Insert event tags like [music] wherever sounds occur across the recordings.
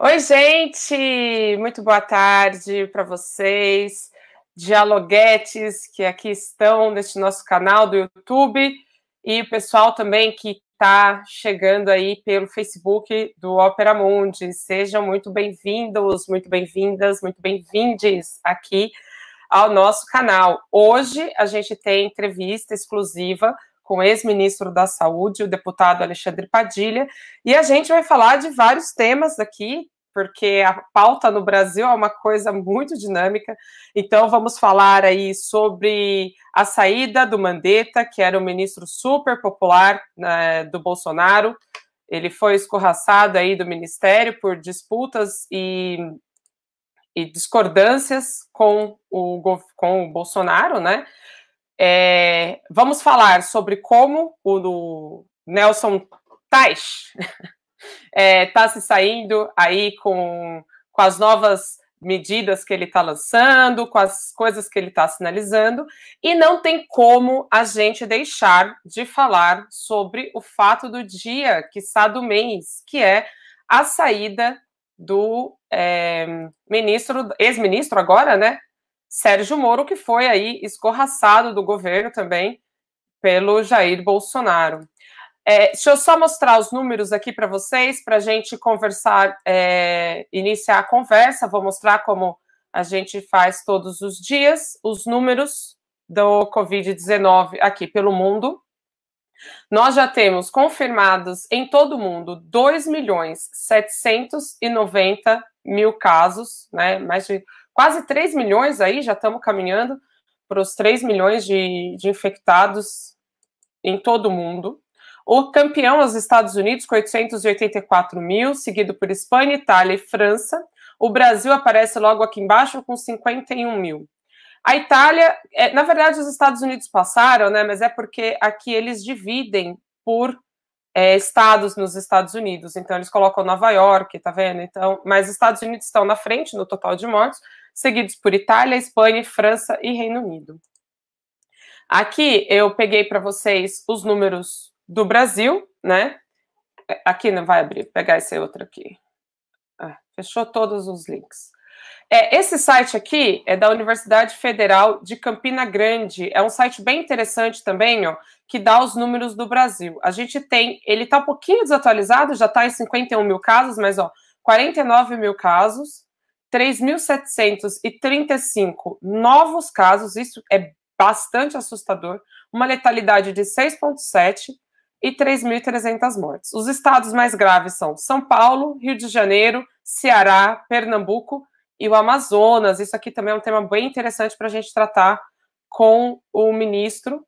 Oi, gente! Muito boa tarde para vocês, dialoguetes que aqui estão neste nosso canal do YouTube e o pessoal também que está chegando aí pelo Facebook do Opera Mundi. Sejam muito bem-vindos, muito bem-vindas, muito bem-vindes aqui ao nosso canal. Hoje a gente tem entrevista exclusiva com o ex-ministro da Saúde, o deputado Alexandre Padilha, e a gente vai falar de vários temas aqui, porque a pauta no Brasil é uma coisa muito dinâmica. Então, vamos falar aí sobre a saída do Mandetta, que era o um ministro super popular né, do Bolsonaro. Ele foi escorraçado aí do ministério por disputas e, e discordâncias com o, com o Bolsonaro, né? É, vamos falar sobre como o Nelson Tais está [laughs] é, tá se saindo aí com, com as novas medidas que ele está lançando, com as coisas que ele está sinalizando, e não tem como a gente deixar de falar sobre o fato do dia, que está do mês, que é a saída do é, ministro, ex-ministro agora, né, Sérgio Moro, que foi aí escorraçado do governo também pelo Jair Bolsonaro. É, deixa eu só mostrar os números aqui para vocês, para a gente conversar, é, iniciar a conversa. Vou mostrar como a gente faz todos os dias os números do Covid-19 aqui pelo mundo. Nós já temos confirmados em todo o mundo 2 milhões 790 mil casos, né? Mais de quase 3 milhões aí, já estamos caminhando para os 3 milhões de, de infectados em todo o mundo. O campeão, é os Estados Unidos, com 884 mil, seguido por Espanha, Itália e França. O Brasil aparece logo aqui embaixo com 51 mil. A Itália, é, na verdade, os Estados Unidos passaram, né? Mas é porque aqui eles dividem por é, estados nos Estados Unidos. Então, eles colocam Nova York, tá vendo? Então, mas os Estados Unidos estão na frente no total de mortes, seguidos por Itália, Espanha, França e Reino Unido. Aqui eu peguei para vocês os números do Brasil, né? É, aqui não vai abrir, Vou pegar esse outro aqui. Ah, fechou todos os links. É, esse site aqui é da Universidade Federal de Campina Grande. É um site bem interessante também, ó, que dá os números do Brasil. A gente tem, ele está um pouquinho desatualizado, já está em 51 mil casos, mas ó, 49 mil casos. 3.735 novos casos, isso é bastante assustador, uma letalidade de 6,7 e 3.300 mortes. Os estados mais graves são São Paulo, Rio de Janeiro, Ceará, Pernambuco e o Amazonas. Isso aqui também é um tema bem interessante para a gente tratar com o ministro.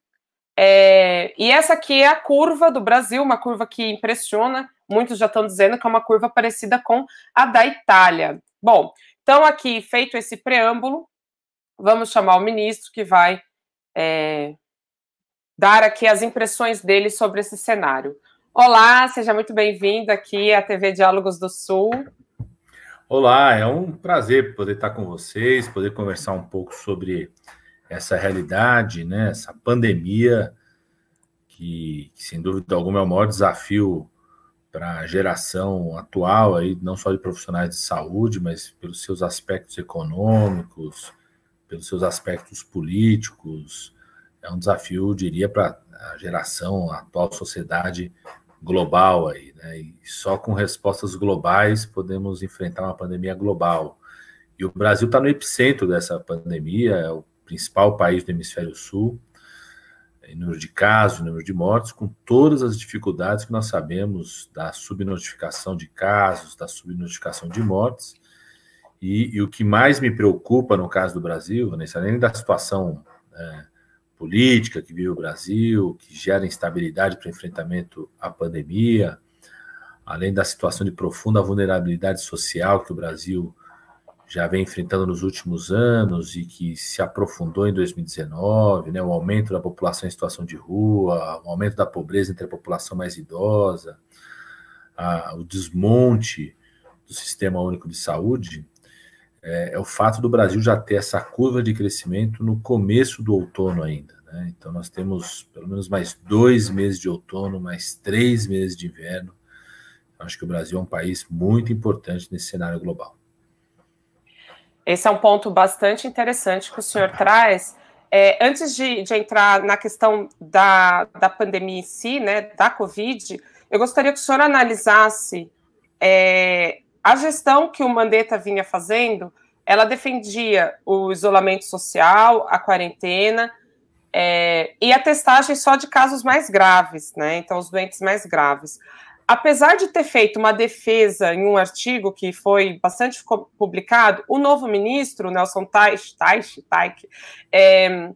É... e essa aqui é a curva do Brasil, uma curva que impressiona. Muitos já estão dizendo que é uma curva parecida com a da Itália. Bom, então, aqui, feito esse preâmbulo, vamos chamar o ministro que vai é, dar aqui as impressões dele sobre esse cenário. Olá, seja muito bem-vindo aqui à TV Diálogos do Sul. Olá, é um prazer poder estar com vocês, poder conversar um pouco sobre essa realidade, né, essa pandemia, que, que sem dúvida alguma é o maior desafio para a geração atual, aí, não só de profissionais de saúde, mas pelos seus aspectos econômicos, pelos seus aspectos políticos. É um desafio, eu diria, para a geração, a atual sociedade global aí, né? E só com respostas globais podemos enfrentar uma pandemia global. E o Brasil está no epicentro dessa pandemia, é o principal país do hemisfério sul, em é, número de casos, em número de mortes, com todas as dificuldades que nós sabemos da subnotificação de casos, da subnotificação de mortes. E, e o que mais me preocupa no caso do Brasil, Vanessa, além da situação é, política que vive o Brasil, que gera instabilidade para o enfrentamento à pandemia, além da situação de profunda vulnerabilidade social que o Brasil já vem enfrentando nos últimos anos e que se aprofundou em 2019, né, o aumento da população em situação de rua, o aumento da pobreza entre a população mais idosa, a, o desmonte do sistema único de saúde, é, é, o fato do Brasil já ter essa curva de crescimento no começo do outono ainda. Né? Então nós temos pelo menos mais dois meses de outono, mais três meses de inverno. Acho que o Brasil é um país muito importante nesse cenário global. Esse é um ponto bastante interessante que o senhor traz. É, antes de, de, entrar na questão da, da pandemia em si, né, da Covid, eu gostaria que o senhor analisasse é, a gestão que o Mandetta vinha fazendo. Ela defendia o isolamento social, a quarentena é, e a testagem só de casos mais graves, né? Então, os doentes mais graves apesar de ter feito uma defesa em um artigo que foi bastante publicado, o novo ministro, Nelson Teich, Teich, Teich é,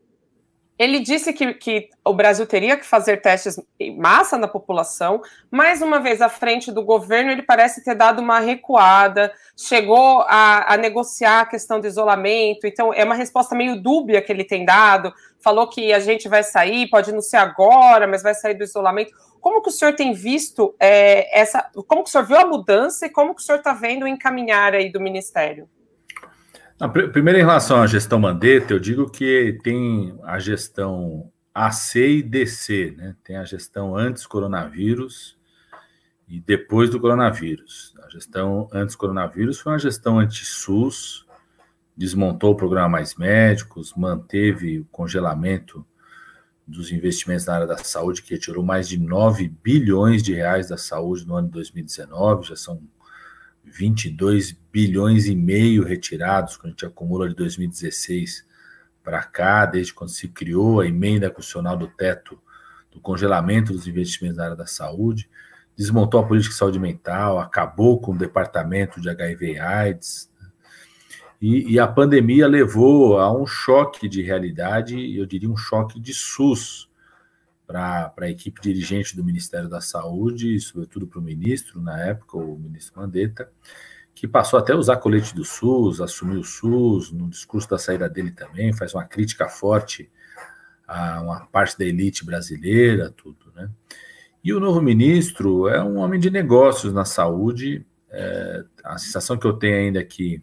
ele disse que, que, o Brasil teria que fazer testes em massa na população. Mais uma vez, à frente do governo, ele parece ter dado uma recuada, chegou a, a negociar a questão do isolamento. Então, é uma resposta meio dúbia que ele tem dado. Falou que a gente vai sair, pode não ser agora, mas vai sair do isolamento. Como que o senhor tem visto é, essa. Como que o senhor viu a mudança e como que o senhor está vendo o encaminhar aí do Ministério? Ah, primeiro, em relação à gestão Mandetta, eu digo que tem a gestão AC e DC, né? Tem a gestão antes coronavírus e depois do coronavírus. A gestão antes coronavírus foi uma gestão anti-SUS, desmontou o programa Mais Médicos, manteve o congelamento dos investimentos na área da saúde, que retirou mais de 9 bilhões de reais da saúde no ano de 2019, já são 22 bilhões e meio retirados, quando a gente acumula de 2016 para cá, desde quando se criou a emenda constitucional do teto do congelamento dos investimentos na área da saúde, desmontou a política de saúde mental, acabou com o departamento de HIV e AIDS, e, e a pandemia levou a um choque de realidade, eu diria um choque de SUS, para a equipe dirigente do Ministério da Saúde, e sobretudo é para o ministro, na época, o ministro Mandetta, que passou até a usar colete do SUS, assumiu o SUS, no discurso da saída dele também, faz uma crítica forte a uma parte da elite brasileira, tudo, né? E o novo ministro é um homem de negócios na saúde, é, a sensação que eu tenho ainda é que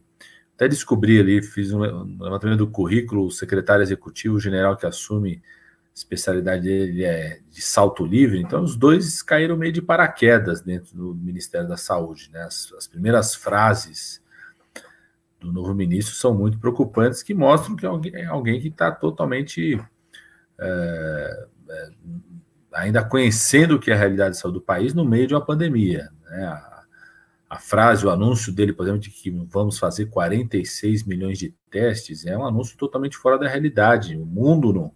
até descobri ali, fiz um levantamento do currículo, o secretário executivo, o general que assume especialidade dele é de salto livre, então os dois caíram meio de paraquedas dentro do Ministério da Saúde. Né? As, as primeiras frases do novo ministro são muito preocupantes, que mostram que é alguém, é alguém que está totalmente é, é, ainda conhecendo o que é a realidade de saúde do país no meio de uma pandemia. Né? A, a, frase, o anúncio dele, por exemplo, de que vamos fazer 46 milhões de testes, é um anúncio totalmente fora da realidade. O mundo não,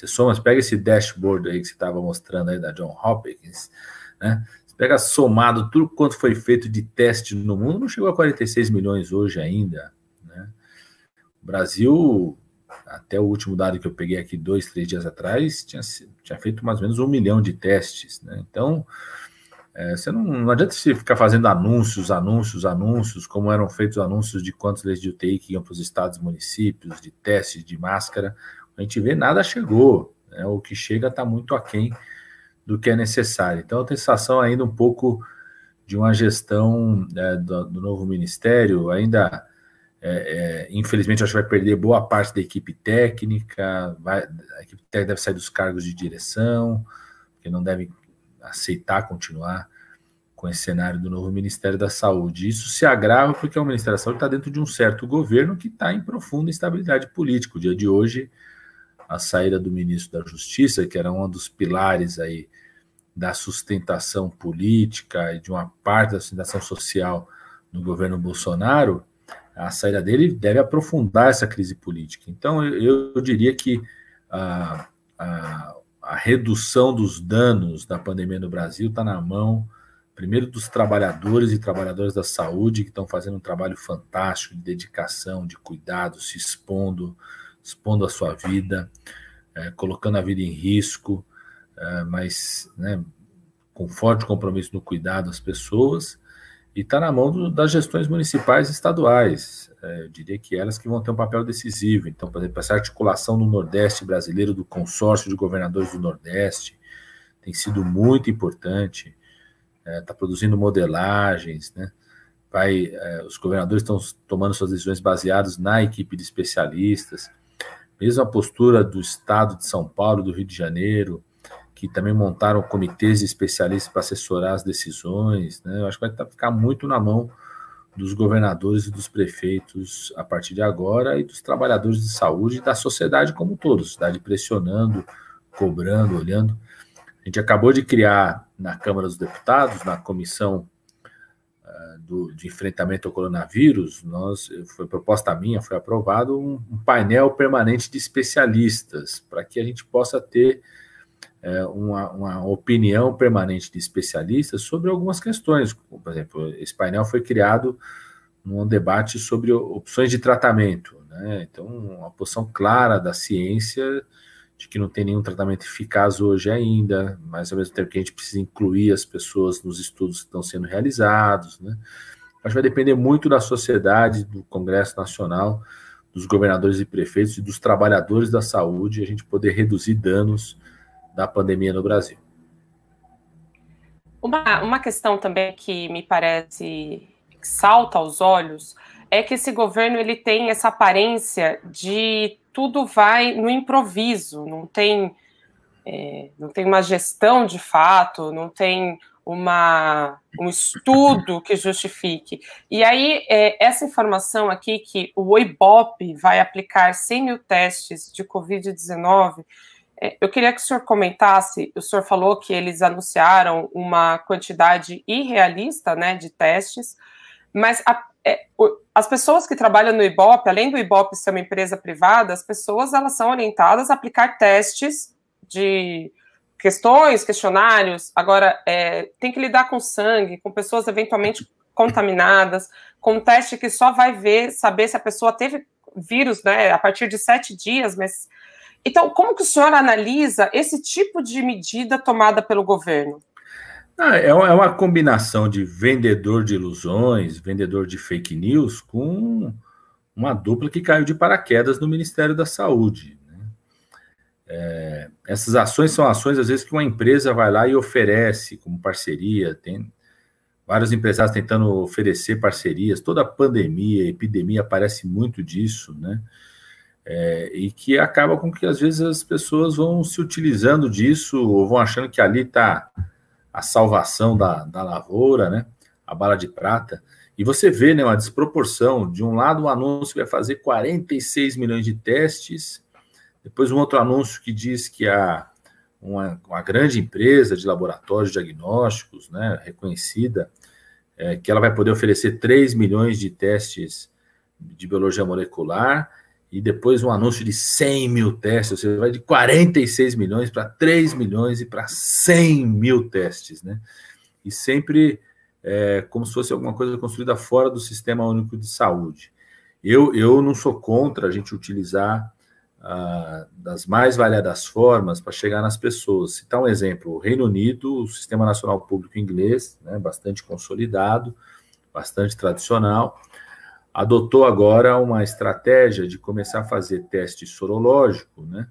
você soma, você pega esse dashboard aí que você estava mostrando aí da John Hopkins, né? Você pega somado tudo quanto foi feito de teste no mundo, não chegou a 46 milhões hoje ainda, né? O Brasil, até o último dado que eu peguei aqui dois, três dias atrás, tinha, tinha feito mais ou menos um milhão de testes, né? Então, é, você não, não adianta você ficar fazendo anúncios, anúncios, anúncios, como eram feitos anúncios de quantos leis de UTI que iam para os estados, municípios, de testes de máscara a gente vê nada chegou, né? o que chega está muito aquém do que é necessário. Então, eu tenho sensação ainda um pouco de uma gestão é, do, do, novo ministério, ainda, é, é, infelizmente, acho que vai perder boa parte da equipe técnica, vai, a equipe técnica deve sair dos cargos de direção, porque não deve aceitar continuar com esse cenário do novo Ministério da Saúde. Isso se agrava porque o é Ministério da Saúde está dentro de um certo governo que está em profunda instabilidade política. O dia de hoje, a saída do ministro da Justiça, que era um dos pilares aí da sustentação política e de uma parte da sustentação social no governo Bolsonaro, a saída dele deve aprofundar essa crise política. Então, eu, eu diria que a, a, a, redução dos danos da pandemia no Brasil está na mão, primeiro, dos trabalhadores e trabalhadoras da saúde, que estão fazendo um trabalho fantástico de dedicação, de cuidado, se expondo, expondo a sua vida, é, colocando a vida em risco, é, mas né, com forte compromisso no cuidado às pessoas, e está na mão do, das gestões municipais e estaduais. É, eu diria que elas que vão ter um papel decisivo. Então, por exemplo, essa articulação no Nordeste brasileiro do consórcio de governadores do Nordeste tem sido muito importante. Está produzindo modelagens, né? Vai, os governadores estão tomando suas decisões baseadas na equipe de especialistas. Mesmo a postura do Estado de São Paulo, do Rio de Janeiro, que também montaram comitês de especialistas para assessorar as decisões, né? Eu acho que vai tá, ficar muito na mão dos governadores e dos prefeitos a partir de agora e dos trabalhadores de saúde e da sociedade como todos, todo, cidade pressionando, cobrando, olhando. A gente acabou de criar na Câmara dos Deputados, na comissão do, de enfrentamento ao coronavírus, nós, foi proposta minha, foi aprovado um, um painel permanente de especialistas, para que a gente possa ter é, uma, uma, opinião permanente de especialistas sobre algumas questões. Por exemplo, esse painel foi criado num debate sobre opções de tratamento. Né? Então, uma posição clara da ciência de que não tem nenhum tratamento eficaz hoje ainda, mas ao mesmo tempo que a gente precisa incluir as pessoas nos estudos que estão sendo realizados, né? Acho que vai depender muito da sociedade, do Congresso Nacional, dos governadores e prefeitos e dos trabalhadores da saúde, a gente poder reduzir danos da pandemia no Brasil. Uma, uma questão também que me parece que salta aos olhos é que esse governo ele tem essa aparência de tudo vai no improviso, não tem, é, não tem uma gestão de fato, não tem uma, um estudo que justifique. E aí, é, essa informação aqui que o Oibop vai aplicar 100 mil testes de Covid-19, é, eu queria que o senhor comentasse, o senhor falou que eles anunciaram uma quantidade irrealista né, de testes, mas a é, as pessoas que trabalham no IBOP, além do IBOP ser uma empresa privada, as pessoas elas são orientadas a aplicar testes de questões, questionários. Agora, é, tem que lidar com sangue, com pessoas eventualmente contaminadas, com um teste que só vai ver, saber se a pessoa teve vírus, né, a partir de sete dias, mas... Então, como que o senhor analisa esse tipo de medida tomada pelo governo? Ah, é, é uma combinação de vendedor de ilusões, vendedor de fake news, com uma dupla que caiu de paraquedas no Ministério da Saúde. Né? É, essas ações são ações, às vezes, que uma empresa vai lá e oferece como parceria. Tem vários empresários tentando oferecer parcerias. Toda a pandemia, epidemia, aparece muito disso, né? É, e que acaba com que, às vezes, as pessoas vão se utilizando disso ou vão achando que ali está a salvação da, da lavoura, né? A bala de prata. E você vê né, uma desproporção. De um lado, um anúncio que vai fazer 46 milhões de testes, depois um outro anúncio que diz que há uma, uma grande empresa de laboratórios diagnósticos, né, reconhecida, é, que ela vai poder oferecer 3 milhões de testes de biologia molecular, e depois um anúncio de 100 mil testes, você vai de 46 milhões para 3 milhões e para 100 mil testes, né? E sempre é, como se fosse alguma coisa construída fora do Sistema Único de Saúde. Eu, eu não sou contra a gente utilizar ah, das mais variadas formas para chegar nas pessoas. Citar tá um exemplo, o Reino Unido, o Sistema Nacional Público Inglês, né, bastante consolidado, bastante tradicional, adotou agora uma estratégia de começar a fazer teste sorológico, né?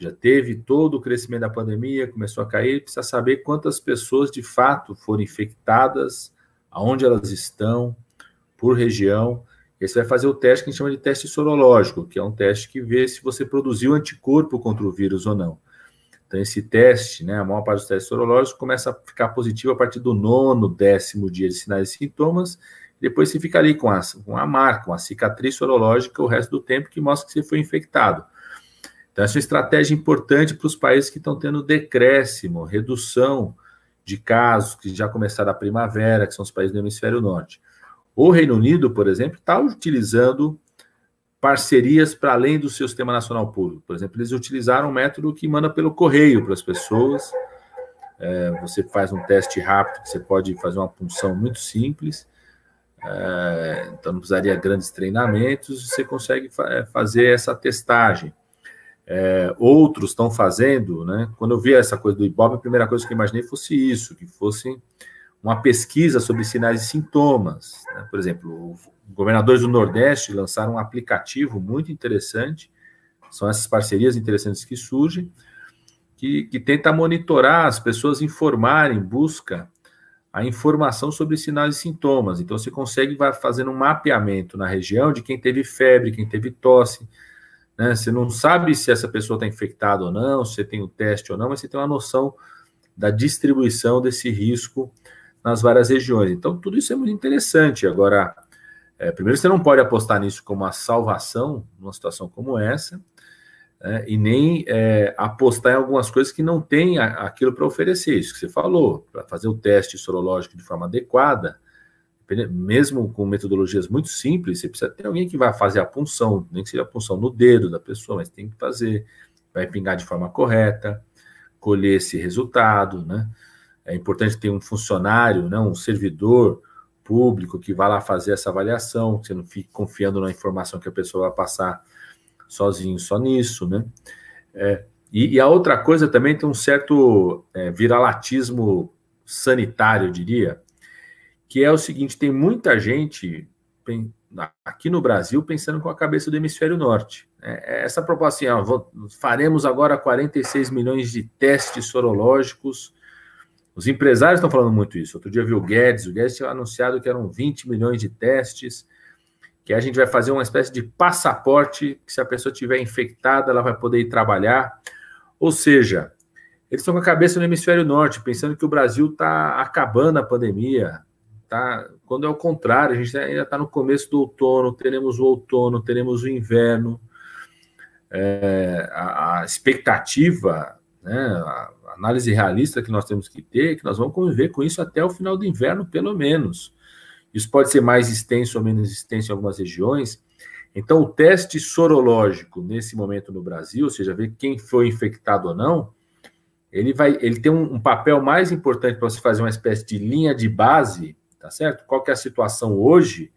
Já teve todo o crescimento da pandemia, começou a cair, precisa saber quantas pessoas de fato foram infectadas, aonde elas estão, por região. E você vai fazer o teste que a gente chama de teste sorológico, que é um teste que vê se você produziu anticorpo contra o vírus ou não. Então, esse teste, né, a maior parte dos testes sorológicos começa a ficar positivo a partir do nono, décimo dia de sinais e sintomas, depois você fica ali com a, com a marca, uma cicatriz sorológica o resto do tempo que mostra que você foi infectado. Então, essa é uma estratégia importante para os países que estão tendo decréscimo, redução de casos, que já começaram a primavera, que são os países do hemisfério norte. O Reino Unido, por exemplo, está utilizando parcerias para além do seu sistema nacional público. Por exemplo, eles utilizaram um método que manda pelo correio para as pessoas. É, você faz um teste rápido, você pode fazer uma punção muito simples é, então não precisaria grandes treinamentos, você consegue fa eh, fazer essa testagem. É, outros estão fazendo, né? Quando eu vi essa coisa do Ibope, a primeira coisa que eu imaginei fosse isso, que fosse uma pesquisa sobre sinais e sintomas. Né? Por exemplo, governadores do Nordeste lançaram um aplicativo muito interessante, são essas parcerias interessantes que surgem, que, que tenta monitorar as pessoas informarem, busca a informação sobre sinais e sintomas. Então, você consegue vai fazendo um mapeamento na região de quem teve febre, quem teve tosse. Né? Você não sabe se essa pessoa está infectada ou não, se tem o um teste ou não, mas você tem uma noção da distribuição desse risco nas várias regiões. Então, tudo isso é muito interessante. Agora, é, primeiro, você não pode apostar nisso como a salvação numa situação como essa. Né? e nem é, apostar em algumas coisas que não tem aquilo para oferecer, isso que você falou, para fazer o teste sorológico de forma adequada, mesmo com metodologias muito simples, você precisa ter alguém que vai fazer a punção, nem que seja a punção no dedo da pessoa, mas tem que fazer, vai pingar de forma correta, colher esse resultado, né? É importante ter um funcionário, né, um servidor público que vá lá fazer essa avaliação, que você não fique confiando na informação que a pessoa vai passar sozinho só nisso, né? É, e, e, a outra coisa também tem um certo é, viralatismo sanitário, eu diria, que é o seguinte: tem muita gente aqui no Brasil pensando com a cabeça do hemisfério norte. Né? É, essa proposta assim, ó, vou, faremos agora 46 milhões de testes sorológicos. Os empresários estão falando muito isso. Outro dia eu vi o Guedes, o Guedes tinha anunciado que eram 20 milhões de testes que a gente vai fazer uma espécie de passaporte, que se a pessoa tiver infectada, ela vai poder ir trabalhar. Ou seja, eles estão com a cabeça no hemisfério norte, pensando que o Brasil está acabando a pandemia, tá? Quando é o contrário, a gente ainda está no começo do outono, teremos o outono, teremos o inverno. É, a, a, expectativa, né, a análise realista que nós temos que ter, é que nós vamos conviver com isso até o final do inverno, pelo menos. Isso pode ser mais extenso ou menos extenso em algumas regiões. Então, o teste sorológico nesse momento no Brasil, ou seja, ver quem foi infectado ou não, ele vai, ele tem um, um papel mais importante para você fazer uma espécie de linha de base, tá certo? Qual que é a situação hoje?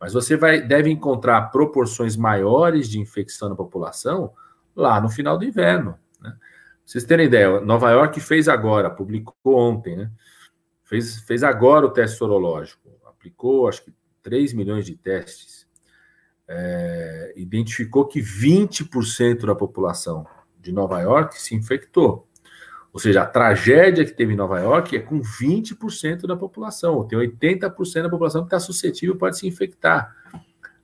Mas você vai, deve encontrar proporções maiores de infecção na população lá no final do inverno. Né? Pra vocês terem ideia, Nova York fez agora, publicou ontem, né? Fez, fez agora o teste sorológico aplicou acho que 3 milhões de testes, é, identificou que 20% da população de Nova York se infectou. Ou seja, a tragédia que teve em Nova York é com 20% da população, tem 80% da população que está suscetível, pode se infectar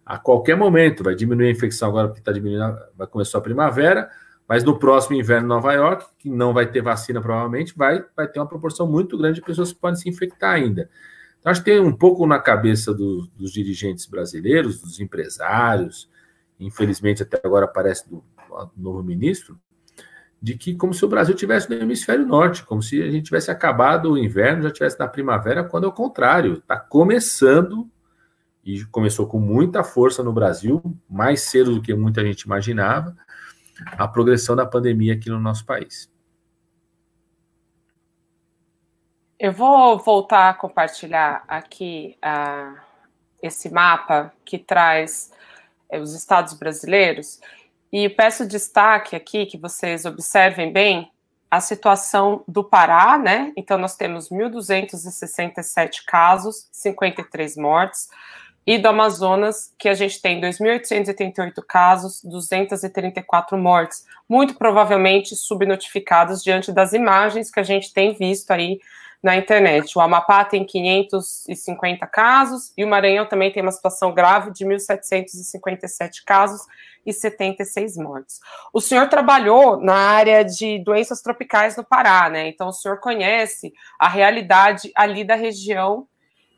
a qualquer momento. Vai diminuir a infecção agora, porque está diminuindo, vai começar a primavera, mas no próximo inverno em Nova York, que não vai ter vacina provavelmente, vai, vai ter uma proporção muito grande de pessoas que podem se infectar ainda. Então, acho que tem um pouco na cabeça do, dos dirigentes brasileiros, dos empresários, infelizmente até agora parece do, do novo ministro, de que como se o Brasil tivesse no hemisfério norte, como se a gente tivesse acabado o inverno, já tivesse na primavera, quando é o contrário, está começando e começou com muita força no Brasil, mais cedo do que muita gente imaginava, a progressão da pandemia aqui no nosso país. Eu vou voltar a compartilhar aqui uh, esse mapa que traz uh, os estados brasileiros e peço destaque aqui que vocês observem bem a situação do Pará, né? Então nós temos 1.267 casos, 53 mortes e do Amazonas, que a gente tem 2.888 casos, 234 mortes, muito provavelmente subnotificados diante das imagens que a gente tem visto aí na internet. O Amapá tem 550 casos e o Maranhão também tem uma situação grave de 1.757 casos e 76 mortes. O senhor trabalhou na área de doenças tropicais no Pará, né? Então o senhor conhece a realidade ali da região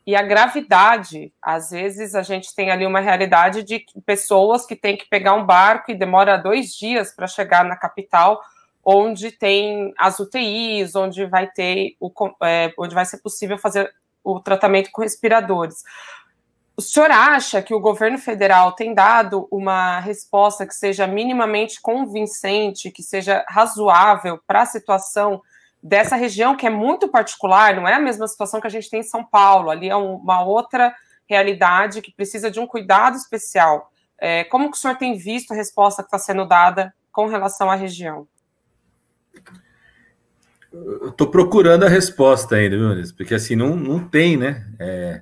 e a gravidade. Às vezes a gente tem ali uma realidade de pessoas que têm que pegar um barco e demora dois dias para chegar na capital onde tem as UTIs, onde vai ter o, é, onde vai ser possível fazer o tratamento com respiradores. O senhor acha que o governo federal tem dado uma resposta que seja minimamente convincente, que seja razoável para a situação dessa região, que é muito particular, não é a mesma situação que a gente tem em São Paulo, ali é uma outra realidade que precisa de um cuidado especial. É, como que o senhor tem visto a resposta que está sendo dada com relação à região? Eu tô procurando a resposta ainda, viu, Porque assim, não, não tem, né? É,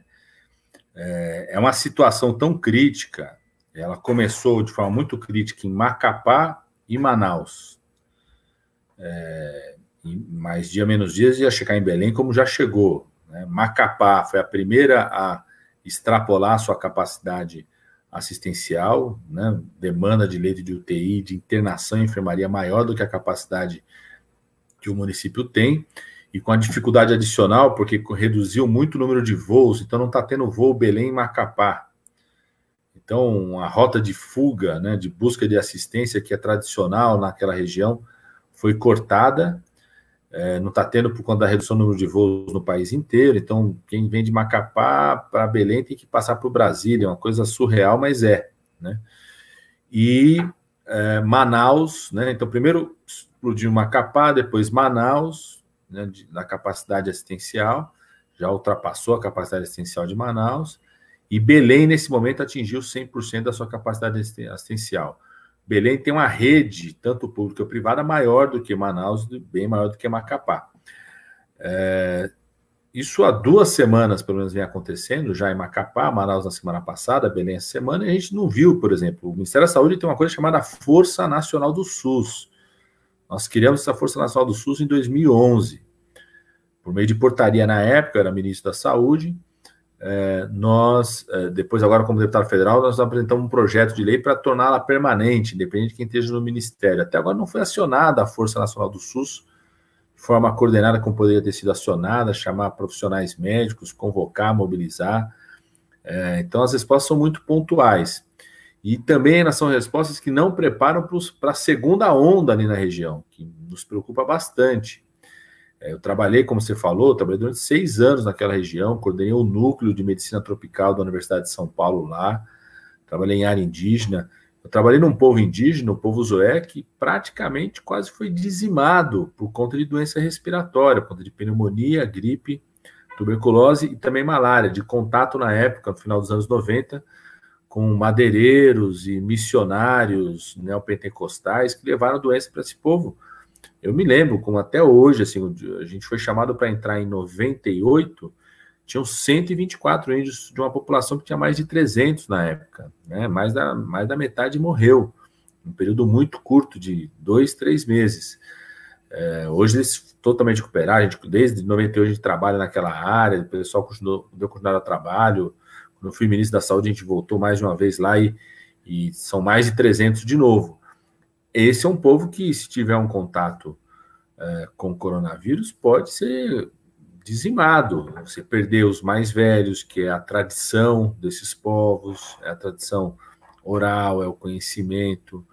é, é, uma situação tão crítica. Ela começou de forma muito crítica em Macapá e Manaus. É, mais dia menos dias ia chegar em Belém como já chegou. Né? Macapá foi a primeira a extrapolar a sua capacidade assistencial, né? demanda de leito de UTI, de internação em enfermaria maior do que a capacidade que o município tem, e com a dificuldade adicional, porque reduziu muito o número de voos, então não está tendo voo Belém-Macapá. Então, a rota de fuga, né, de busca de assistência, que é tradicional naquela região, foi cortada. É, não está tendo por conta da redução do número de voos no país inteiro. Então, quem vem de Macapá para Belém tem que passar o Brasil é uma coisa surreal, mas é. Né? E é, Manaus, né? Então, primeiro explodiu Macapá, depois Manaus, né, de, na capacidade assistencial, já ultrapassou a capacidade assistencial de Manaus, e Belém, nesse momento, atingiu 100% da sua capacidade assistencial. Belém tem uma rede, tanto pública quanto privada, maior do que Manaus, bem maior do que Macapá. É, isso há duas semanas, pelo menos, vem acontecendo, já em Macapá, Manaus na semana passada, Belém essa semana, e a gente não viu, por exemplo, o Ministério da Saúde tem uma coisa chamada Força Nacional do SUS, nós criamos essa Força Nacional do SUS em 2011. Por meio de portaria, na época, era ministro da Saúde, é, nós, é, depois agora como deputado federal, nós apresentamos um projeto de lei para torná-la permanente, independente de quem esteja no ministério. Até agora não foi acionada a Força Nacional do SUS de forma coordenada como poderia ter sido acionada, chamar profissionais médicos, convocar, mobilizar. É, então as respostas são muito pontuais. E também são respostas que não preparam para a segunda onda ali na região, que nos preocupa bastante. É, eu trabalhei, como você falou, trabalhei durante seis anos naquela região, coordenei o um núcleo de medicina tropical da Universidade de São Paulo lá, trabalhei em área indígena. Eu trabalhei num povo indígena, o povo Zoé, que praticamente quase foi dizimado por conta de doença respiratória, por conta de pneumonia, gripe, tuberculose e também malária, de contato na época, no final dos anos 90, com madeireiros e missionários neopentecostais que levaram a doença para esse povo. Eu me lembro, como até hoje, assim, a gente foi chamado para entrar em 98, tinham 124 índios de uma população que tinha mais de 300 na época, né? mais, da, mais da metade morreu, um período muito curto, de dois, três meses. É, hoje eles totalmente recuperaram, a gente, desde 98 a gente trabalha naquela área, o pessoal continuou, deu continuidade ao trabalho, quando eu fui ministro da Saúde, a gente voltou mais de uma vez lá e, e são mais de 300 de novo. Esse é um povo que, se tiver um contato é, com coronavírus, pode ser dizimado. Você perdeu os mais velhos, que é a tradição desses povos, é a tradição oral, é o conhecimento,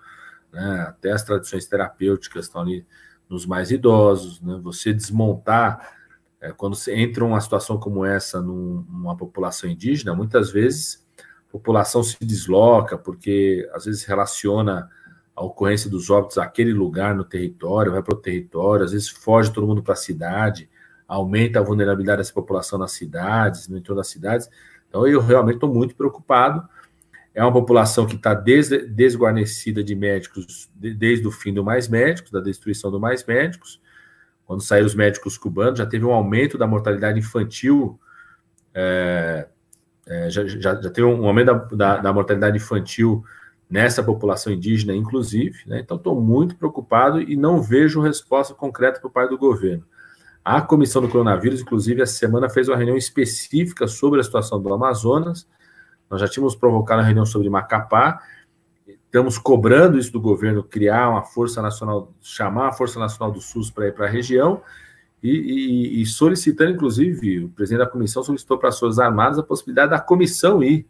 né? até as tradições terapêuticas estão ali nos mais idosos. Né? Você desmontar é, quando se entra uma situação como essa numa população indígena, muitas vezes a população se desloca, porque às vezes relaciona a ocorrência dos óbitos àquele lugar no território, vai para o território, às vezes foge todo mundo para a cidade, aumenta a vulnerabilidade dessa população nas cidades, no entorno das cidades. Então, eu realmente estou muito preocupado. É uma população que está des desguarnecida de médicos de desde o fim do Mais Médicos, da destruição do Mais Médicos, quando saíram os médicos cubanos, já teve um aumento da mortalidade infantil, é, é, já, já, já, teve um aumento da, da, da, mortalidade infantil nessa população indígena, inclusive. Né? Então, estou muito preocupado e não vejo resposta concreta o parte do governo. A Comissão do Coronavírus, inclusive, essa semana fez uma reunião específica sobre a situação do Amazonas. Nós já tínhamos provocado a reunião sobre Macapá estamos cobrando isso do governo, criar uma Força Nacional, chamar a Força Nacional do SUS para ir para a região e, e, e, solicitando, inclusive, o presidente da comissão solicitou para as Forças Armadas a possibilidade da comissão ir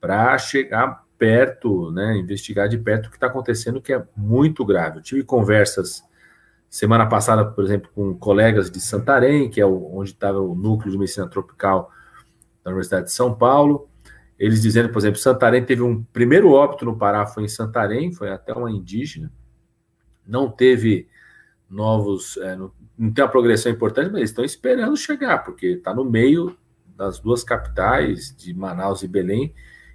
para chegar perto, né, investigar de perto o que está acontecendo, que é muito grave. Eu tive conversas semana passada, por exemplo, com colegas de Santarém, que é onde estava tá o núcleo de medicina tropical da Universidade de São Paulo, eles dizendo, por exemplo, Santarém teve um primeiro óbito no Pará, foi em Santarém, foi até uma indígena, não teve novos, é, não, não, tem uma progressão importante, mas eles estão esperando chegar, porque está no meio das duas capitais, de Manaus e Belém,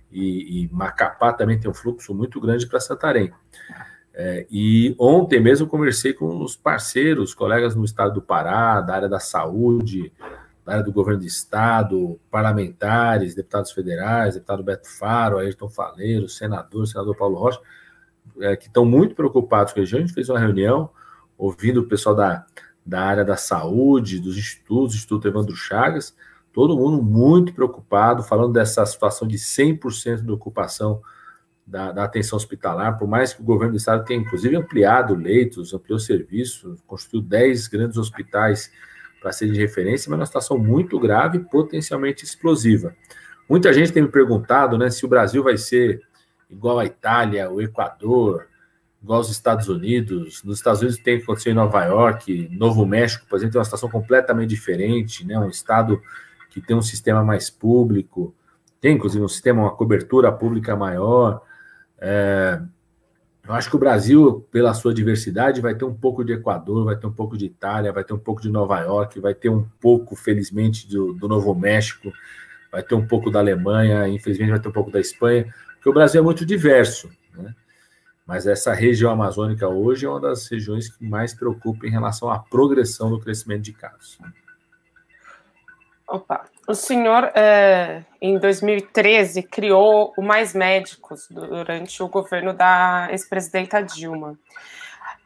e, e Macapá também tem um fluxo muito grande para Santarém. É, e ontem mesmo conversei com os parceiros, colegas no estado do Pará, da área da saúde, da área do governo do Estado, parlamentares, deputados federais, deputado Beto Faro, Ayrton Faleiro, senador, senador Paulo Rocha, é, que estão muito preocupados com a região. A gente fez uma reunião ouvindo o pessoal da, da área da saúde, dos institutos, Instituto Evandro Chagas, todo mundo muito preocupado, falando dessa situação de 100% de ocupação da, da, atenção hospitalar, por mais que o governo do estado tenha, inclusive, ampliado leitos, ampliou serviços, construiu 10 grandes hospitais para ser de referência, mas uma situação muito grave e potencialmente explosiva. Muita gente tem me perguntado né, se o Brasil vai ser igual à Itália, o Equador, igual aos Estados Unidos. Nos Estados Unidos tem que acontecer em Nova York, Novo México, por exemplo, tem uma situação completamente diferente, né? um estado que tem um sistema mais público, tem inclusive um sistema, uma cobertura pública maior. É, eu acho que o Brasil, pela sua diversidade, vai ter um pouco de Equador, vai ter um pouco de Itália, vai ter um pouco de Nova York, vai ter um pouco, felizmente, do, do Novo México, vai ter um pouco da Alemanha, infelizmente vai ter um pouco da Espanha, porque o Brasil é muito diverso, né? Mas essa região amazônica hoje é uma das regiões que mais preocupa em relação à progressão do crescimento de casos. Opa, o senhor, ah, em 2013, criou o Mais Médicos durante o governo da ex-presidenta Dilma.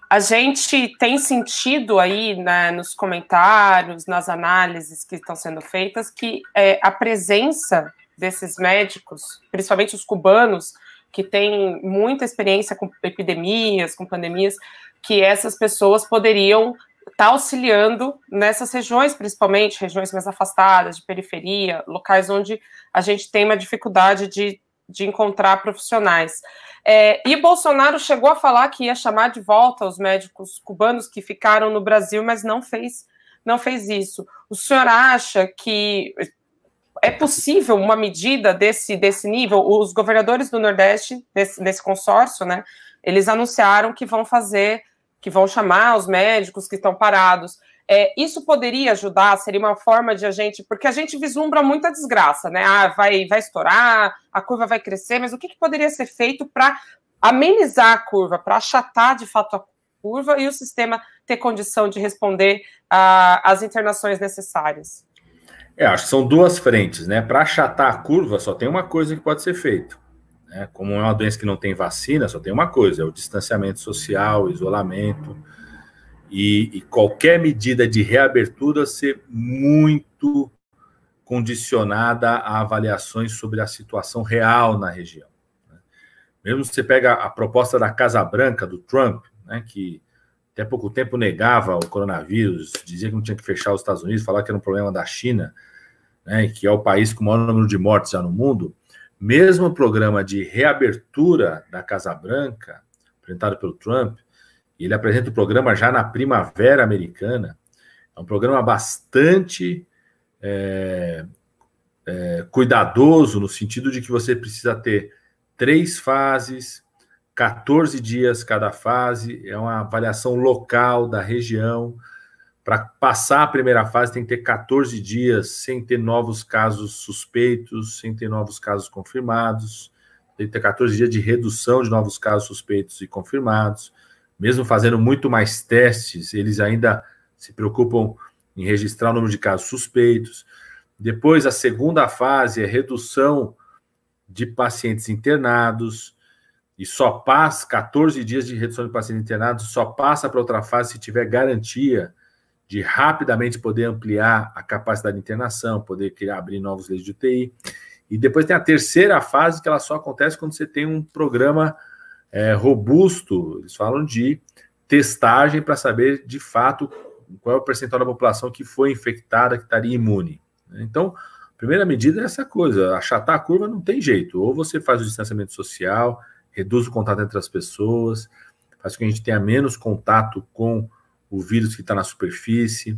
A gente tem sentido aí né, nos comentários, nas análises que estão sendo feitas, que é, a presença desses médicos, principalmente os cubanos, que têm muita experiência com epidemias, com pandemias, que essas pessoas poderiam está auxiliando nessas regiões, principalmente regiões mais afastadas, de periferia, locais onde a gente tem uma dificuldade de, de encontrar profissionais. É, e Bolsonaro chegou a falar que ia chamar de volta os médicos cubanos que ficaram no Brasil, mas não fez, não fez isso. O senhor acha que é possível uma medida desse, desse nível? Os governadores do Nordeste, nesse, nesse consórcio, né, eles anunciaram que vão fazer que vão chamar os médicos que estão parados. É, isso poderia ajudar, seria uma forma de a gente, porque a gente vislumbra muita desgraça, né? Ah, vai, vai estourar, a curva vai crescer, mas o que, que poderia ser feito para amenizar a curva, para achatar de fato a curva e o sistema ter condição de responder ah, às internações necessárias? É, acho que são duas frentes, né? Para achatar a curva, só tem uma coisa que pode ser feito, né? Como é uma doença que não tem vacina, só tem uma coisa: é o distanciamento social, isolamento. E, e qualquer medida de reabertura ser muito condicionada a avaliações sobre a situação real na região. Né? Mesmo se você pega a proposta da Casa Branca, do Trump, né, que até pouco tempo negava o coronavírus, dizia que não tinha que fechar os Estados Unidos, falava que era um problema da China, né, que é o país com o maior número de mortes já no mundo, mesmo programa de reabertura da Casa Branca, apresentado pelo Trump, ele apresenta o programa já na primavera americana. É um programa bastante é, é, cuidadoso, no sentido de que você precisa ter três fases, 14 dias cada fase, é uma avaliação local da região. Para passar a primeira fase, tem que ter 14 dias sem ter novos casos suspeitos, sem ter novos casos confirmados. Tem que ter 14 dias de redução de novos casos suspeitos e confirmados. Mesmo fazendo muito mais testes, eles ainda se preocupam em registrar o número de casos suspeitos. Depois, a segunda fase é redução de pacientes internados, e só passa 14 dias de redução de pacientes internados, só passa para outra fase se tiver garantia de rapidamente poder ampliar a capacidade de internação, poder criar, abrir novos leitos de UTI. E depois tem a terceira fase, que ela só acontece quando você tem um programa é, robusto, eles falam de testagem para saber de fato qual é o percentual da população que foi infectada, que estaria imune. Né? Então, a primeira medida é essa coisa: achatar a curva não tem jeito. Ou você faz o distanciamento social, reduz o contato entre as pessoas, faz com que a gente tenha menos contato com o vírus que está na superfície.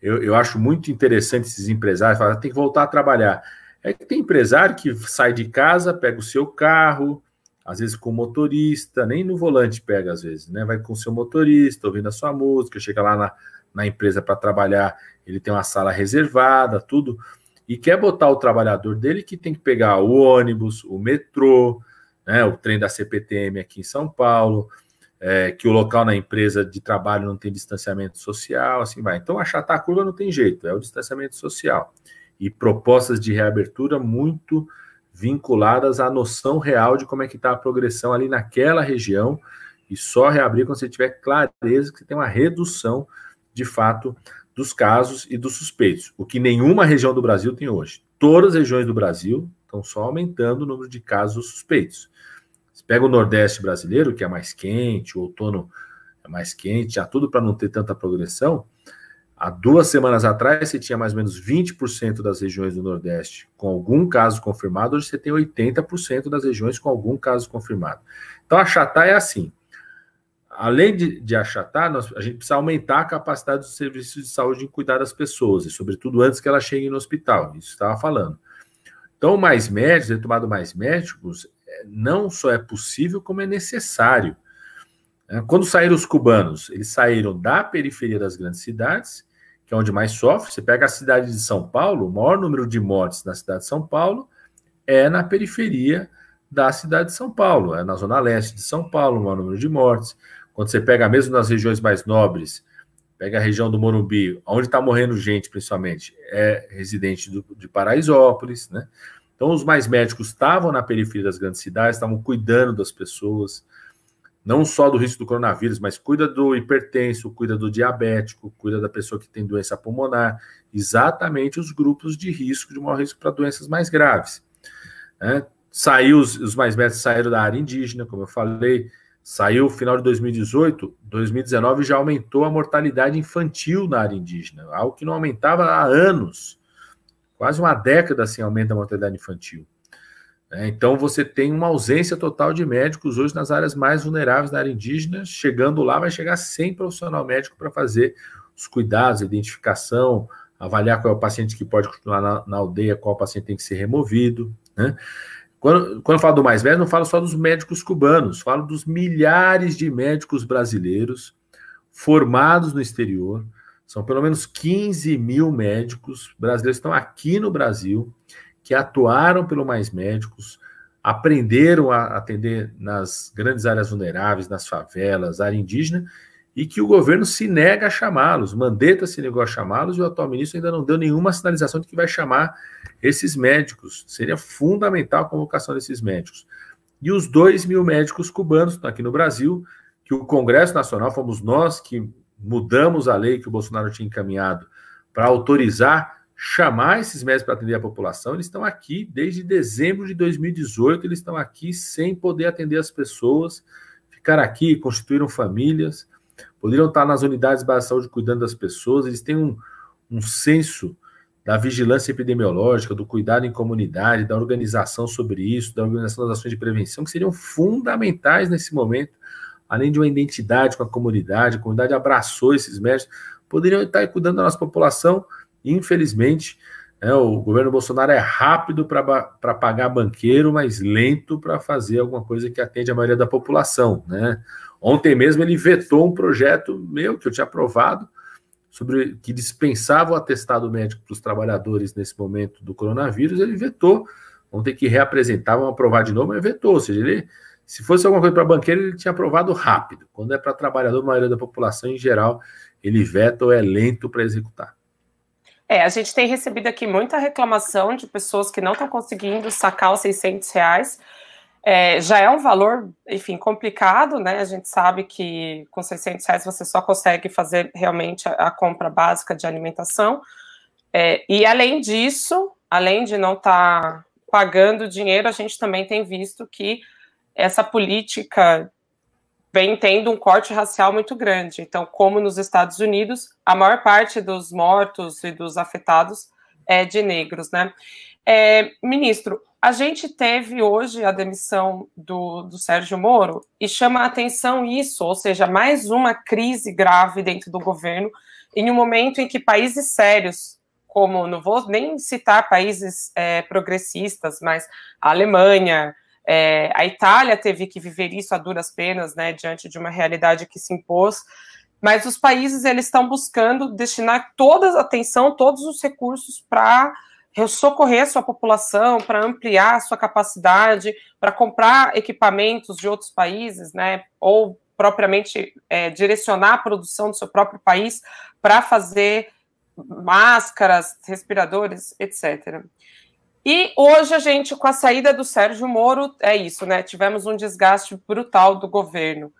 Eu, eu, acho muito interessante esses empresários falar, ah, tem que voltar a trabalhar. É que tem empresário que sai de casa, pega o seu carro, às vezes com o motorista, nem no volante pega às vezes, né? Vai com o seu motorista, ouvindo a sua música, chega lá na, na empresa para trabalhar, ele tem uma sala reservada, tudo, e quer botar o trabalhador dele que tem que pegar o ônibus, o metrô, né, o trem da CPTM aqui em São Paulo, é, que o local na empresa de trabalho não tem distanciamento social, assim vai. Então, achatar a curva não tem jeito, é o distanciamento social. E propostas de reabertura muito vinculadas à noção real de como é que está a progressão ali naquela região e só reabrir quando você tiver clareza que você tem uma redução, de fato, dos casos e dos suspeitos, o que nenhuma região do Brasil tem hoje. Todas as regiões do Brasil estão só aumentando o número de casos suspeitos. Pega o Nordeste brasileiro, que é mais quente, o outono é mais quente, há tudo para não ter tanta progressão. Há duas semanas atrás, você tinha mais ou menos 20% das regiões do Nordeste com algum caso confirmado, hoje você tem 80% das regiões com algum caso confirmado. Então, achatar é assim. Além de, de achatar, nós, a gente precisa aumentar a capacidade dos serviços de saúde em cuidar das pessoas, e sobretudo antes que elas cheguem no hospital, isso estava falando. Então, mais médicos, ter tomado mais médicos, não só é possível, como é necessário. É, quando saíram os cubanos, eles saíram da periferia das grandes cidades, que é onde mais sofre. Você pega a cidade de São Paulo, o maior número de mortes na cidade de São Paulo é na periferia da cidade de São Paulo, é na zona leste de São Paulo, o maior número de mortes. Quando você pega mesmo nas regiões mais nobres, pega a região do Morumbi, onde está morrendo gente, principalmente, é residente do, de Paraisópolis, né? Então, os mais médicos estavam na periferia das grandes cidades, estavam cuidando das pessoas, não só do risco do coronavírus, mas cuida do hipertenso, cuida do diabético, cuida da pessoa que tem doença pulmonar, exatamente os grupos de risco, de maior risco para doenças mais graves. Né? Saiu, os, os mais médicos saíram da área indígena, como eu falei, saiu final de 2018, 2019 já aumentou a mortalidade infantil na área indígena, algo que não aumentava há anos quase uma década sem assim, aumento da mortalidade infantil. É, então, você tem uma ausência total de médicos hoje nas áreas mais vulneráveis da área indígena. Chegando lá, vai chegar sem profissional médico para fazer os cuidados, identificação, avaliar qual é o paciente que pode continuar na, na aldeia, qual paciente tem que ser removido. Né? Quando, quando eu falo do mais velho, não falo só dos médicos cubanos, falo dos milhares de médicos brasileiros formados no exterior, são pelo menos 15 mil médicos brasileiros que estão aqui no Brasil, que atuaram pelo Mais Médicos, aprenderam a atender nas grandes áreas vulneráveis, nas favelas, área indígena, e que o governo se nega a chamá-los. mandeta se negou a chamá-los e o atual ministro ainda não deu nenhuma sinalização de que vai chamar esses médicos. Seria fundamental a convocação desses médicos. E os dois mil médicos cubanos estão aqui no Brasil, que o Congresso Nacional, fomos nós que mudamos a lei que o Bolsonaro tinha encaminhado para autorizar chamar esses médicos para atender a população, eles estão aqui desde dezembro de 2018, eles estão aqui sem poder atender as pessoas, ficaram aqui, constituíram famílias, poderiam estar nas unidades de saúde cuidando das pessoas, eles têm um, um senso da vigilância epidemiológica, do cuidado em comunidade, da organização sobre isso, da organização das ações de prevenção, que seriam fundamentais nesse momento além de uma identidade com a comunidade, a comunidade abraçou esses médicos, poderiam estar cuidando da nossa população. Infelizmente, né? o governo Bolsonaro é rápido para pagar banqueiro, mas lento para fazer alguma coisa que atende a maioria da população. Né? Ontem mesmo ele vetou um projeto meu que eu tinha aprovado sobre que dispensava o atestado médico para os trabalhadores nesse momento do coronavírus, ele vetou. Vão ter que reapresentar, vão aprovar de novo, mas vetou. Ou seja, ele se fosse alguma coisa para banqueiro, ele tinha aprovado rápido. Quando é para trabalhador, a maioria da população em geral, ele veta ou é lento para executar. É, a gente tem recebido aqui muita reclamação de pessoas que não estão conseguindo sacar os 600 reais. É, já é um valor, enfim, complicado, né? A gente sabe que com 600 reais você só consegue fazer realmente a, a compra básica de alimentação. É, e além disso, além de não estar tá pagando dinheiro, a gente também tem visto que essa política vem tendo um corte racial muito grande. Então, como nos Estados Unidos, a maior parte dos mortos e dos afetados é de negros, né? É, ministro, a gente teve hoje a demissão do, do Sérgio Moro e chama a atenção isso, ou seja, mais uma crise grave dentro do governo, em um momento em que países sérios, como não vou nem citar países é, progressistas, mas a Alemanha, é, a Itália teve que viver isso a duras penas, né, diante de uma realidade que se impôs. Mas os países eles estão buscando destinar toda a atenção, todos os recursos para socorrer a sua população, para ampliar a sua capacidade, para comprar equipamentos de outros países, né, ou propriamente é, direcionar a produção do seu próprio país para fazer máscaras, respiradores, etc. E hoje a gente, com a saída do Sérgio Moro, é isso, né? Tivemos um desgaste brutal do governo.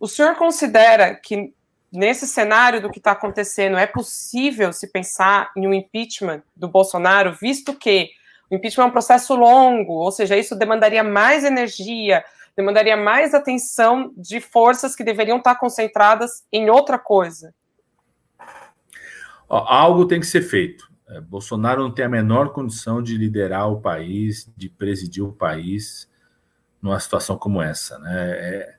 O senhor considera que nesse cenário do que está acontecendo é possível se pensar em um impeachment do Bolsonaro, visto que o impeachment é um processo longo, ou seja, isso demandaria mais energia, demandaria mais atenção de forças que deveriam estar tá concentradas em outra coisa. Algo tem que ser feito. É, Bolsonaro não tem a menor condição de liderar o país, de presidir o país numa situação como essa. Né? É,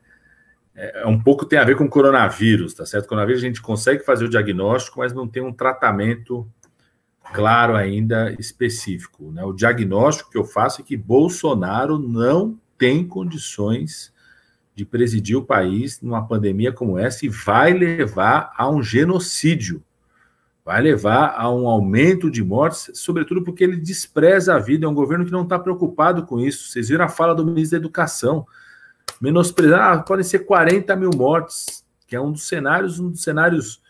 é, é, um pouco tem a ver com o coronavírus, tá certo? coronavírus a gente consegue fazer o diagnóstico, mas não tem um tratamento claro ainda específico. Né? O diagnóstico que eu faço é que Bolsonaro não tem condições de presidir o país numa pandemia como essa e vai levar a um genocídio vai levar a um aumento de mortes, sobretudo porque ele despreza a vida. É um governo que não está preocupado com isso. Vocês viram a fala do ministro da Educação. Menosprezar, ah, podem ser 40 mil mortes, que é um dos cenários, um dos cenários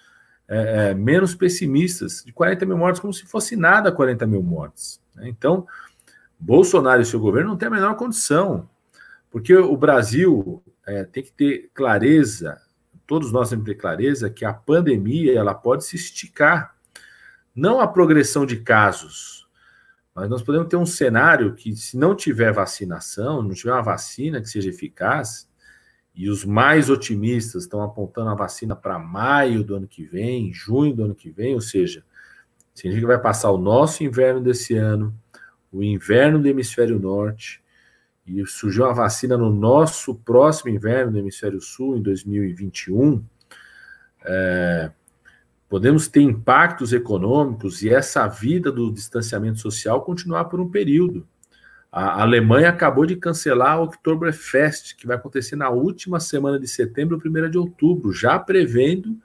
é, é, menos pessimistas, de 40 mil mortes, como se fosse nada 40 mil mortes. Né? Então, Bolsonaro e seu governo não têm a menor condição, porque o Brasil é, tem que ter clareza todos nós temos que ter clareza que a pandemia ela pode se esticar, não a progressão de casos, mas nós podemos ter um cenário que, se não tiver vacinação, não tiver uma vacina que seja eficaz, e os mais otimistas estão apontando a vacina para maio do ano que vem, junho do ano que vem, ou seja, significa que vai passar o nosso inverno desse ano, o inverno do hemisfério norte, e surgiu a vacina no nosso próximo inverno no Hemisfério Sul, em 2021, é, podemos ter impactos econômicos e essa vida do distanciamento social continuar por um período. A Alemanha acabou de cancelar a Oktoberfest, que vai acontecer na última semana de setembro, primeira de outubro, já prevendo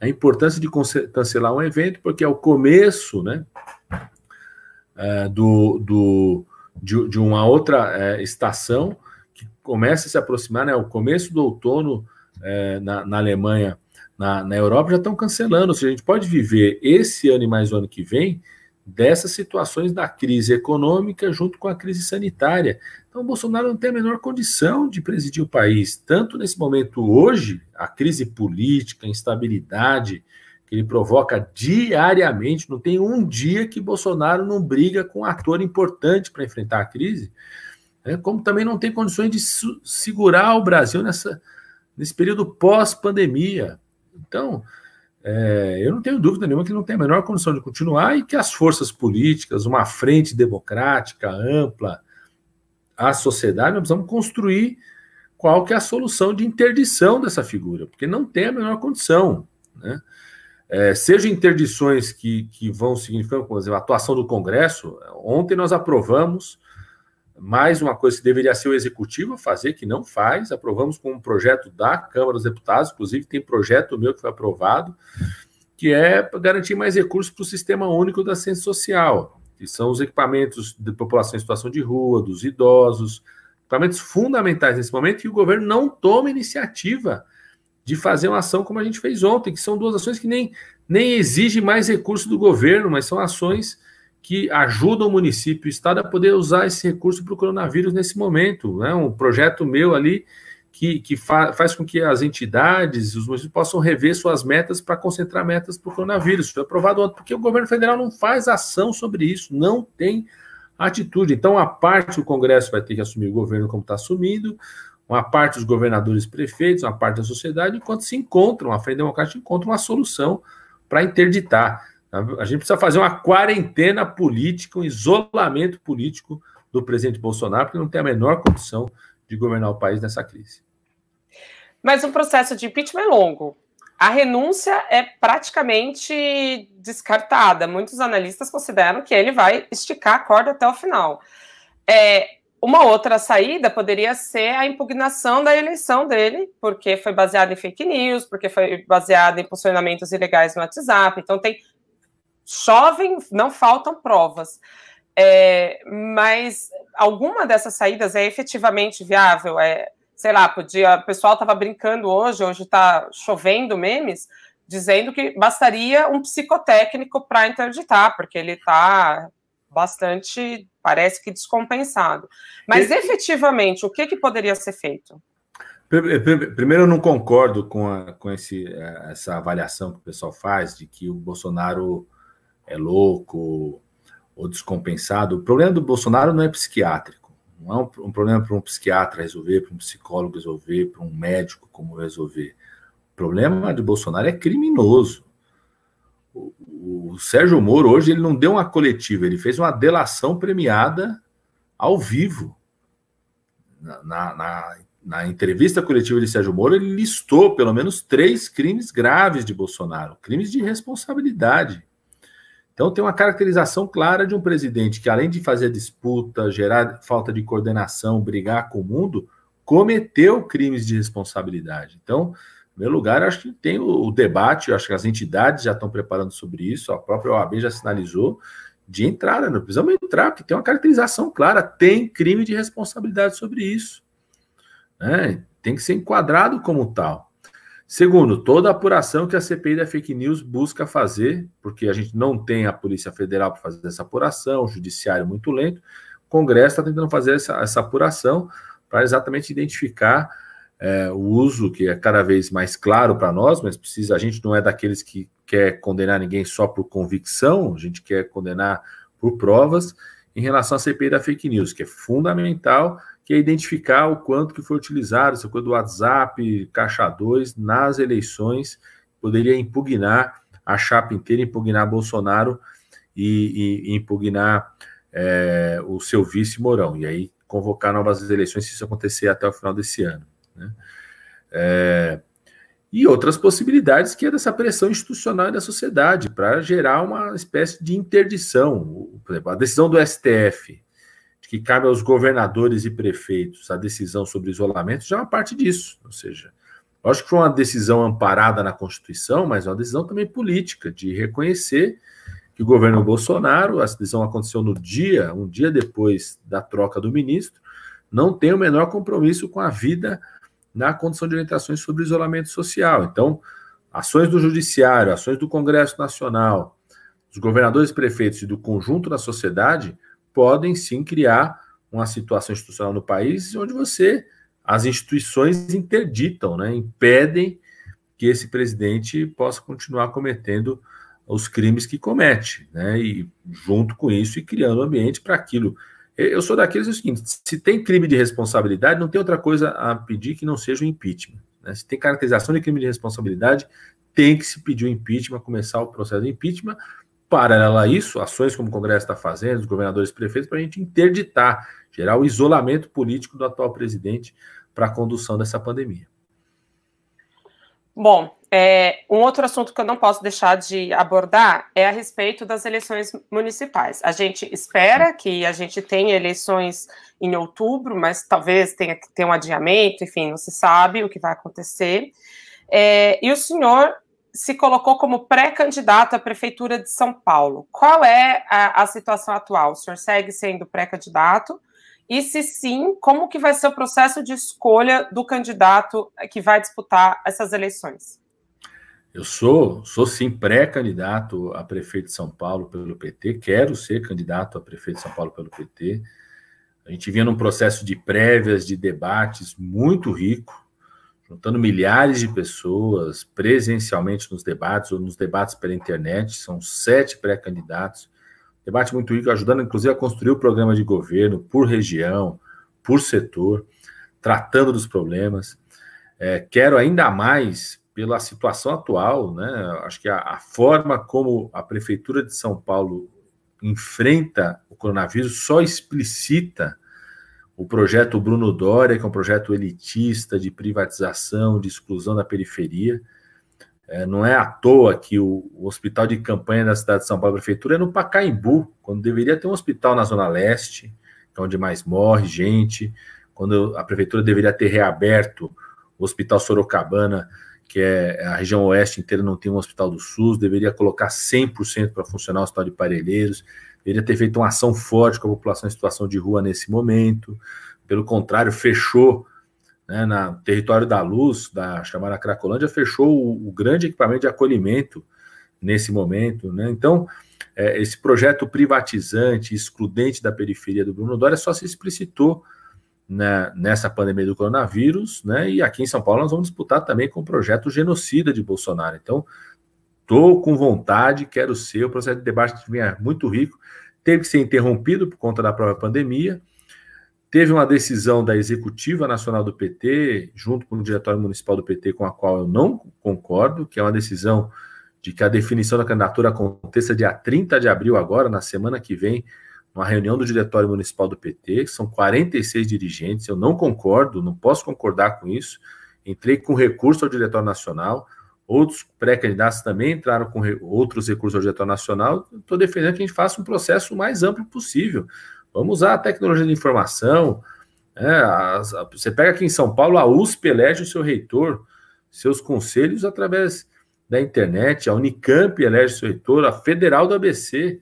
a importância de cancelar um evento, porque é o começo né, é, do, do de, de uma outra é, estação que começa a se aproximar, né? O começo do outono é, na, na, Alemanha, na, na Europa, já estão cancelando. Ou seja, a gente pode viver esse ano e mais o ano que vem dessas situações da crise econômica junto com a crise sanitária. Então, Bolsonaro não tem a menor condição de presidir o país, tanto nesse momento hoje, a crise política, a instabilidade, que ele provoca diariamente. Não tem um dia que Bolsonaro não briga com um ator importante para enfrentar a crise, né? como também não tem condições de segurar o Brasil nessa, nesse período pós-pandemia. Então, é, eu não tenho dúvida nenhuma que ele não tem a menor condição de continuar e que as forças políticas, uma frente democrática ampla, a sociedade, nós precisamos construir qual que é a solução de interdição dessa figura, porque não tem a menor condição. Né? É, seja interdições que, que vão significando, por exemplo, a atuação do Congresso. Ontem nós aprovamos mais uma coisa que deveria ser o executivo a fazer, que não faz. Aprovamos com um projeto da Câmara dos Deputados, inclusive tem projeto meu que foi aprovado, que é garantir mais recursos para o Sistema Único da Ciência Social, que são os equipamentos de população em situação de rua, dos idosos, equipamentos fundamentais nesse momento, e o governo não toma iniciativa de fazer uma ação como a gente fez ontem, que são duas ações que nem, nem exigem mais recurso do governo, mas são ações que ajudam o município e o estado a poder usar esse recurso para o coronavírus nesse momento. É né? um projeto meu ali que, que fa faz com que as entidades, os municípios possam rever suas metas para concentrar metas para o coronavírus. Foi aprovado ontem, porque o governo federal não faz ação sobre isso, não tem atitude. Então, a parte o Congresso vai ter que assumir, o governo como está assumindo, uma parte dos governadores prefeitos, uma parte da sociedade, enquanto se encontram, a Frente Democrática encontra uma solução para interditar. A gente precisa fazer uma quarentena política, um isolamento político do presidente Bolsonaro, porque não tem a menor condição de governar o país nessa crise. Mas o processo de impeachment é longo. A renúncia é praticamente descartada. Muitos analistas consideram que ele vai esticar a corda até o final. É, uma outra saída poderia ser a impugnação da eleição dele, porque foi baseada em fake news, porque foi baseada em posicionamentos ilegais no WhatsApp. Então tem chovem, não faltam provas. É, mas alguma dessas saídas é efetivamente viável? É, sei lá, podia. O pessoal estava brincando hoje, hoje está chovendo memes, dizendo que bastaria um psicotécnico para interditar, porque ele está bastante, parece que descompensado. Mas e... efetivamente, o que, que poderia ser feito? Eh, primeiro, eu não concordo com, a, com esse, eh, essa avaliação que o pessoal faz de que o Bolsonaro é louco ou descompensado. O problema do Bolsonaro não é psiquiátrico. Não é um, um problema para um psiquiatra resolver, para um psicólogo resolver, para um médico como resolver. O problema do Bolsonaro é criminoso o, Sérgio Moro hoje ele não deu uma coletiva, ele fez uma delação premiada ao vivo. Na, na, na, na entrevista coletiva de Sérgio Moro, ele listou pelo menos três crimes graves de Bolsonaro, crimes de responsabilidade. Então tem uma caracterização clara de um presidente que, além de fazer disputa, gerar falta de coordenação, brigar com o mundo, cometeu crimes de responsabilidade. Então, primeiro lugar, acho que tem o, debate, acho que as entidades já estão preparando sobre isso, a própria OAB já sinalizou de entrada, não precisamos entrar, porque tem uma caracterização clara, tem crime de responsabilidade sobre isso. Né? Tem que ser enquadrado como tal. Segundo, toda a apuração que a CPI da Fake News busca fazer, porque a gente não tem a Polícia Federal para fazer essa apuração, o Judiciário muito lento, o Congresso está tentando fazer essa, essa apuração para exatamente identificar é, o uso que é cada vez mais claro para nós, mas precisa, a gente não é daqueles que quer condenar ninguém só por convicção, a gente quer condenar por provas em relação à CPI da fake news, que é fundamental, que é identificar o quanto que foi utilizado, essa coisa do WhatsApp, Caixa 2, nas eleições, poderia impugnar a chapa inteira, impugnar Bolsonaro e, e, e impugnar é, o seu vice Mourão, e aí convocar novas eleições se isso acontecer até o final desse ano. Né? É, e outras possibilidades que é dessa pressão institucional da sociedade para gerar uma espécie de interdição. Por exemplo, a decisão do STF, de que cabe aos governadores e prefeitos a decisão sobre isolamento, já é uma parte disso. Ou seja, acho que foi uma decisão amparada na Constituição, mas é uma decisão também política, de reconhecer que o governo Bolsonaro, a decisão aconteceu no dia, um dia depois da troca do ministro, não tem o menor compromisso com a vida na condição de orientações sobre isolamento social. Então, ações do Judiciário, ações do Congresso Nacional, dos governadores, prefeitos e do conjunto da sociedade podem sim criar uma situação institucional no país onde você as instituições interditam, né, impedem que esse presidente possa continuar cometendo os crimes que comete, né, e junto com isso e criando ambiente para aquilo eu sou daqueles é o seguinte: se tem crime de responsabilidade, não tem outra coisa a pedir que não seja o impeachment. Né? Se tem caracterização de crime de responsabilidade, tem que se pedir o impeachment, começar o processo de impeachment. Paralela a isso, ações como o Congresso está fazendo, os governadores e prefeitos, para a gente interditar, gerar o isolamento político do atual presidente para a condução dessa pandemia. Bom, é, um outro assunto que eu não posso deixar de abordar é a respeito das eleições municipais. A gente espera que a gente tenha eleições em outubro, mas talvez tenha que ter um adiamento, enfim, não se sabe o que vai acontecer. É, e o senhor se colocou como pré-candidato à Prefeitura de São Paulo. Qual é a, a situação atual? O senhor segue sendo pré-candidato? E se sim, como que vai ser o processo de escolha do candidato que vai disputar essas eleições? Eu sou, sou sim pré-candidato a prefeito de São Paulo pelo PT, quero ser candidato a prefeito de São Paulo pelo PT. A gente vinha num processo de prévias, de debates muito rico, juntando milhares de pessoas presencialmente nos debates ou nos debates pela internet. São sete pré-candidatos. Debate muito rico, ajudando inclusive a construir o programa de governo por região, por setor, tratando dos problemas. É, quero ainda mais pela situação atual, né? Acho que a, a, forma como a prefeitura de São Paulo enfrenta o coronavírus só explicita o projeto Bruno Dória, que é um projeto elitista de privatização, de exclusão da periferia. É, não é à toa que o, o, hospital de campanha da cidade de São Paulo, a prefeitura, é no Pacaembu, quando deveria ter um hospital na Zona Leste, que é onde mais morre gente, quando a prefeitura deveria ter reaberto o Hospital Sorocabana que é a região oeste inteira não tem um hospital do SUS, deveria colocar 100% para funcionar o hospital de Parelheiros, deveria ter feito uma ação forte com a população em situação de rua nesse momento, pelo contrário, fechou né, na território da Luz, da chamada Cracolândia, fechou o, o grande equipamento de acolhimento nesse momento, né? Então, é, esse projeto privatizante, excludente da periferia do Bruno Dória só se explicitou né, nessa pandemia do coronavírus, né? E aqui em São Paulo nós vamos disputar também com o projeto genocida de Bolsonaro. Então, estou com vontade, quero ser. O processo de debate vinha é muito rico, teve que ser interrompido por conta da própria pandemia. Teve uma decisão da Executiva Nacional do PT, junto com o Diretório Municipal do PT, com a qual eu não concordo, que é uma decisão de que a definição da candidatura aconteça dia 30 de abril, agora, na semana que vem, uma reunião do Diretório Municipal do PT, que são 46 dirigentes, eu não concordo, não posso concordar com isso. Entrei com recurso ao Diretório Nacional, outros pré-candidatos também entraram com re... outros recursos ao Diretório Nacional. Estou defendendo que a gente faça um processo mais amplo possível. Vamos usar a tecnologia de informação. É, a... você pega aqui em São Paulo, a USP elege o seu reitor, seus conselhos através da internet, a Unicamp elege o seu reitor, a Federal do ABC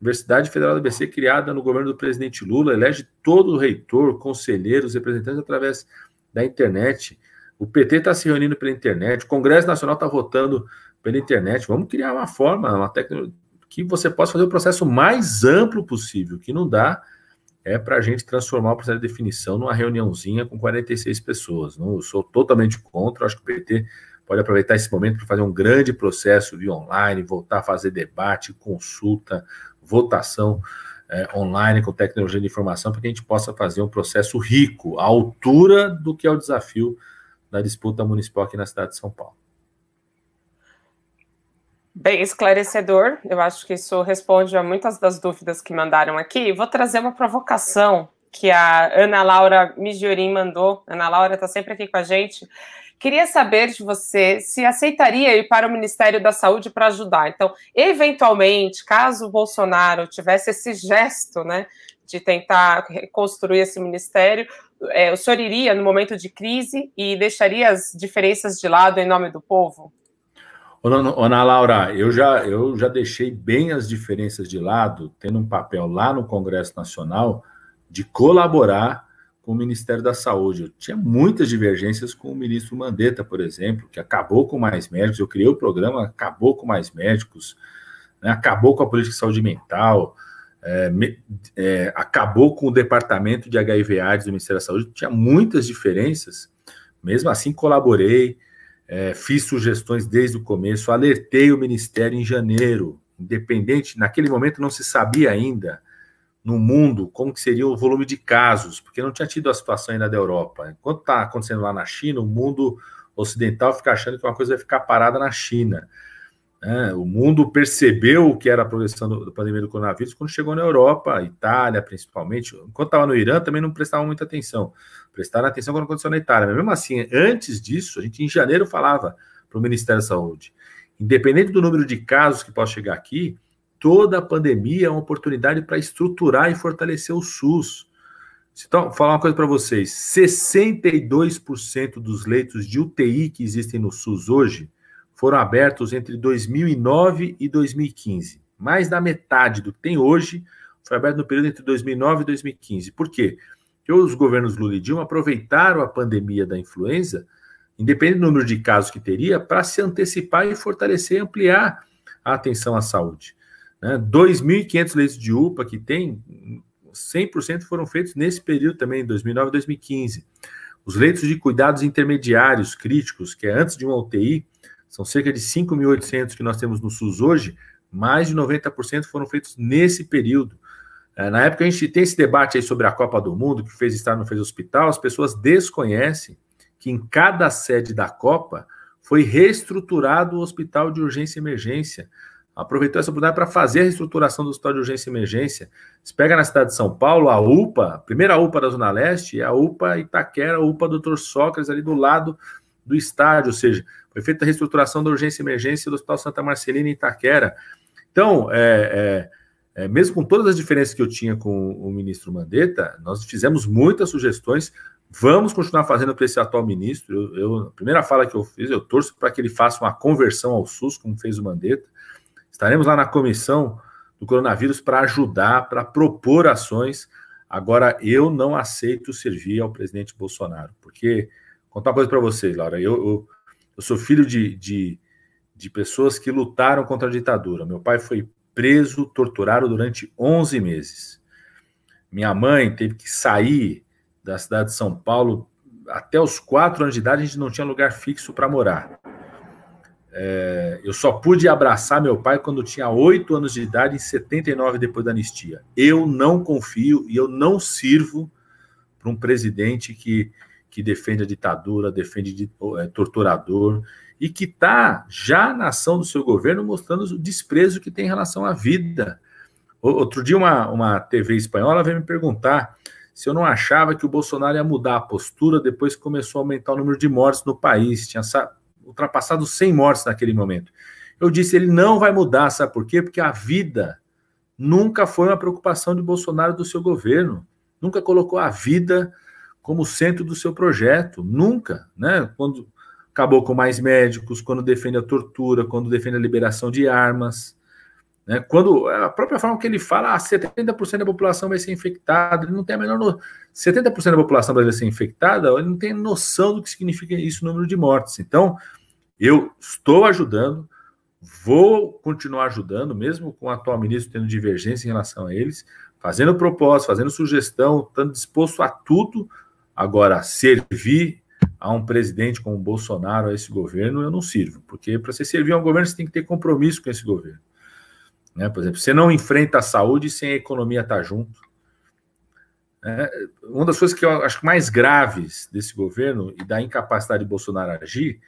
Universidade Federal do ABC, criada no governo do presidente Lula, elege todo o reitor, conselheiros, representantes através da internet. O PT está se reunindo pela internet, o Congresso Nacional está votando pela internet. Vamos criar uma forma, uma tecnologia que você possa fazer o processo mais amplo possível, que não dá é para a gente transformar o processo de definição numa reuniãozinha com 46 pessoas. Não sou totalmente contra, acho que o PT pode aproveitar esse momento para fazer um grande processo de online, voltar a fazer debate, consulta, votação é, online, com tecnologia de informação, para que a gente possa fazer um processo rico, à altura do que é o desafio da disputa municipal aqui na cidade de São Paulo. Bem esclarecedor, eu acho que isso responde a muitas das dúvidas que mandaram aqui. Vou trazer uma provocação que a Ana Laura Migiorim mandou. Ana Laura está sempre aqui com a gente. Queria saber de você se aceitaria ir para o Ministério da Saúde para ajudar. Então, eventualmente, caso o Bolsonaro tivesse esse gesto, né, de tentar reconstruir esse ministério, é, o senhor iria no momento de crise e deixaria as diferenças de lado em nome do povo? Ana Laura, eu já, eu já deixei bem as diferenças de lado, tendo um papel lá no Congresso Nacional de colaborar com o Ministério da Saúde. Eu tinha muitas divergências com o ministro Mandetta, por exemplo, que acabou com mais médicos. Eu criei o programa, acabou com mais médicos, né? acabou com a política de saúde mental, é, é, acabou com o departamento de HIV/AIDS do Ministério da Saúde. Tinha muitas diferenças. Mesmo assim, colaborei, é, fiz sugestões desde o começo, alertei o Ministério em janeiro, independente. Naquele momento não se sabia ainda no mundo, como que seria o volume de casos, porque não tinha tido a situação ainda da Europa. Enquanto está acontecendo lá na China, o mundo ocidental fica achando que uma coisa vai ficar parada na China. É, o mundo percebeu o que era a progressão do, da pandemia do coronavírus quando chegou na Europa, Itália principalmente. Enquanto estava no Irã, também não prestavam muita atenção. Prestaram atenção quando aconteceu na Itália. Mas mesmo assim, antes disso, a gente em janeiro falava para o Ministério da Saúde: independente do número de casos que possa chegar aqui, toda a pandemia é uma oportunidade para estruturar e fortalecer o SUS. Então, falar uma coisa para vocês: 62% dos leitos de UTI que existem no SUS hoje foram abertos entre 2009 e 2015. Mais da metade do que tem hoje foi aberto no período entre 2009 e 2015. Por quê? Porque os governos Lula e Dilma aproveitaram a pandemia da influenza, independente do número de casos que teria, para se antecipar e fortalecer e ampliar a atenção à saúde. Né? 2.500 leitos de UPA que tem, 100% foram feitos nesse período também, 2009 2015. Os leitos de cuidados intermediários críticos, que é antes de uma UTI, são cerca de 5.800 que nós temos no SUS hoje, mais de 90% foram feitos nesse período. É, na época a gente tem esse debate aí sobre a Copa do Mundo, que fez estar não fez hospital, as pessoas desconhecem que em cada sede da Copa foi reestruturado o hospital de urgência e emergência aproveitou essa oportunidade para fazer a reestruturação do Hospital de Urgência e Emergência. Se pega na cidade de São Paulo a UPA, a primeira UPA da Zona Leste, é a UPA Itaquera, a UPA Dr. Sócrates, ali do lado do estádio, ou seja, foi feita a reestruturação da Urgência e Emergência do Hospital Santa Marcelina em Itaquera. Então, é, é, é, mesmo com todas as diferenças que eu tinha com o ministro Mandetta, nós fizemos muitas sugestões, Vamos continuar fazendo para esse atual ministro. Eu, eu, a primeira fala que eu fiz, eu torço para que ele faça uma conversão ao SUS, como fez o Mandetta. Estaremos lá na comissão do coronavírus para ajudar, para propor ações. Agora, eu não aceito servir ao presidente Bolsonaro, porque, contar uma coisa para vocês, Laura, eu, eu, eu sou filho de, de, de, pessoas que lutaram contra a ditadura. Meu pai foi preso, torturado durante 11 meses. Minha mãe teve que sair da cidade de São Paulo até os quatro anos de idade, a gente não tinha lugar fixo para morar. É, eu só pude abraçar meu pai quando tinha oito anos de idade, em 79, depois da anistia. Eu não confio e eu não sirvo para um presidente que, que defende a ditadura, defende é, torturador e que está já na ação do seu governo mostrando o desprezo que tem em relação à vida. Outro dia, uma, uma TV espanhola veio me perguntar se eu não achava que o Bolsonaro ia mudar a postura depois que começou a aumentar o número de mortes no país. Tinha ultrapassado 100 mortes naquele momento. Eu disse, ele não vai mudar, sabe por quê? Porque a vida nunca foi uma preocupação de Bolsonaro do seu governo. Nunca colocou a vida como centro do seu projeto, nunca, né? Quando acabou com mais médicos, quando defende a tortura, quando defende a liberação de armas, né? Quando a própria forma que ele fala, ah, 70% da população vai ser infectada, ele não tem a menor no... 70% da população vai ser infectada, ele não tem noção do que significa isso, número de mortes. Então, eu estou ajudando, vou continuar ajudando, mesmo com o atual ministro tendo divergência em relação a eles, fazendo proposta, fazendo sugestão, estando disposto a tudo. Agora, servir a um presidente como o Bolsonaro, a esse governo, eu não sirvo, porque para você servir a um governo, você tem que ter compromisso com esse governo. Né? Por exemplo, você não enfrenta a saúde sem a economia estar junto. É, uma das coisas que eu acho mais graves desse governo e da incapacidade de Bolsonaro agir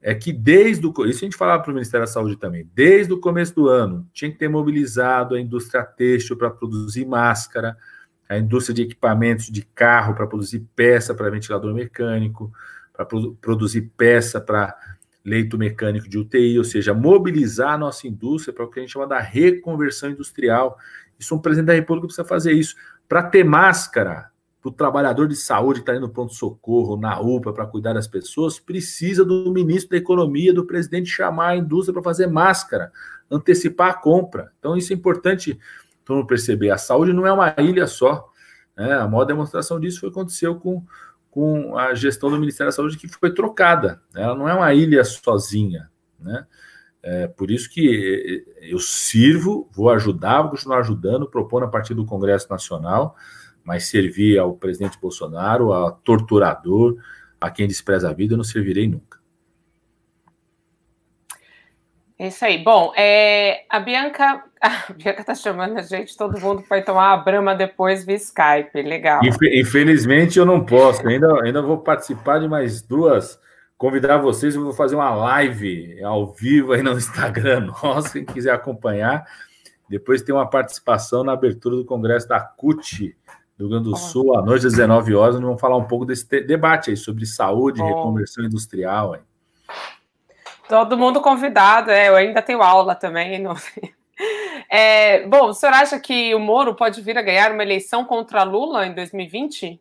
é que desde o. Isso a gente falava para o Ministério da Saúde também. Desde o começo do ano, tinha que ter mobilizado a indústria têxtil para produzir máscara, a indústria de equipamentos de carro para produzir peça para ventilador mecânico, para produ produzir peça para leito mecânico de UTI, ou seja, mobilizar a nossa indústria para o que a gente chama da reconversão industrial. Isso, um presidente da República precisa fazer isso. Para ter máscara, para o trabalhador de saúde que está indo no pronto-socorro, na UPA, para cuidar das pessoas, precisa do ministro da Economia, do presidente chamar a indústria para fazer máscara, antecipar a compra. Então, isso é importante todo mundo perceber. A saúde não é uma ilha só. Né? A maior demonstração disso foi aconteceu com, com a gestão do Ministério da Saúde, que foi trocada. Né? Ela não é uma ilha sozinha. Né? É, por isso que eu sirvo, vou ajudar, vou continuar ajudando, propondo a partir do Congresso Nacional mas servir ao presidente Bolsonaro, a torturador, a quem despreza a vida, eu não servirei nunca. É isso aí. Bom, é, a Bianca [laughs] a Bianca está chamando a gente, todo mundo vai tomar a brama depois via Skype, legal. Infelizmente eu não posso, ainda, ainda vou participar de mais duas, convidar vocês, eu vou fazer uma live ao vivo aí no Instagram [laughs] nosso, quem quiser acompanhar. Depois tem uma participação na abertura do Congresso da CUT, Rio Grande do Sul, à noite às 19 horas, nós vamos falar um pouco desse debate aí sobre saúde, reconversão industrial. Hein? Todo mundo convidado, é, eu ainda tenho aula também. Não... [laughs] É, bom, o senhor acha que o Moro pode vir a ganhar uma eleição contra Lula em 2020?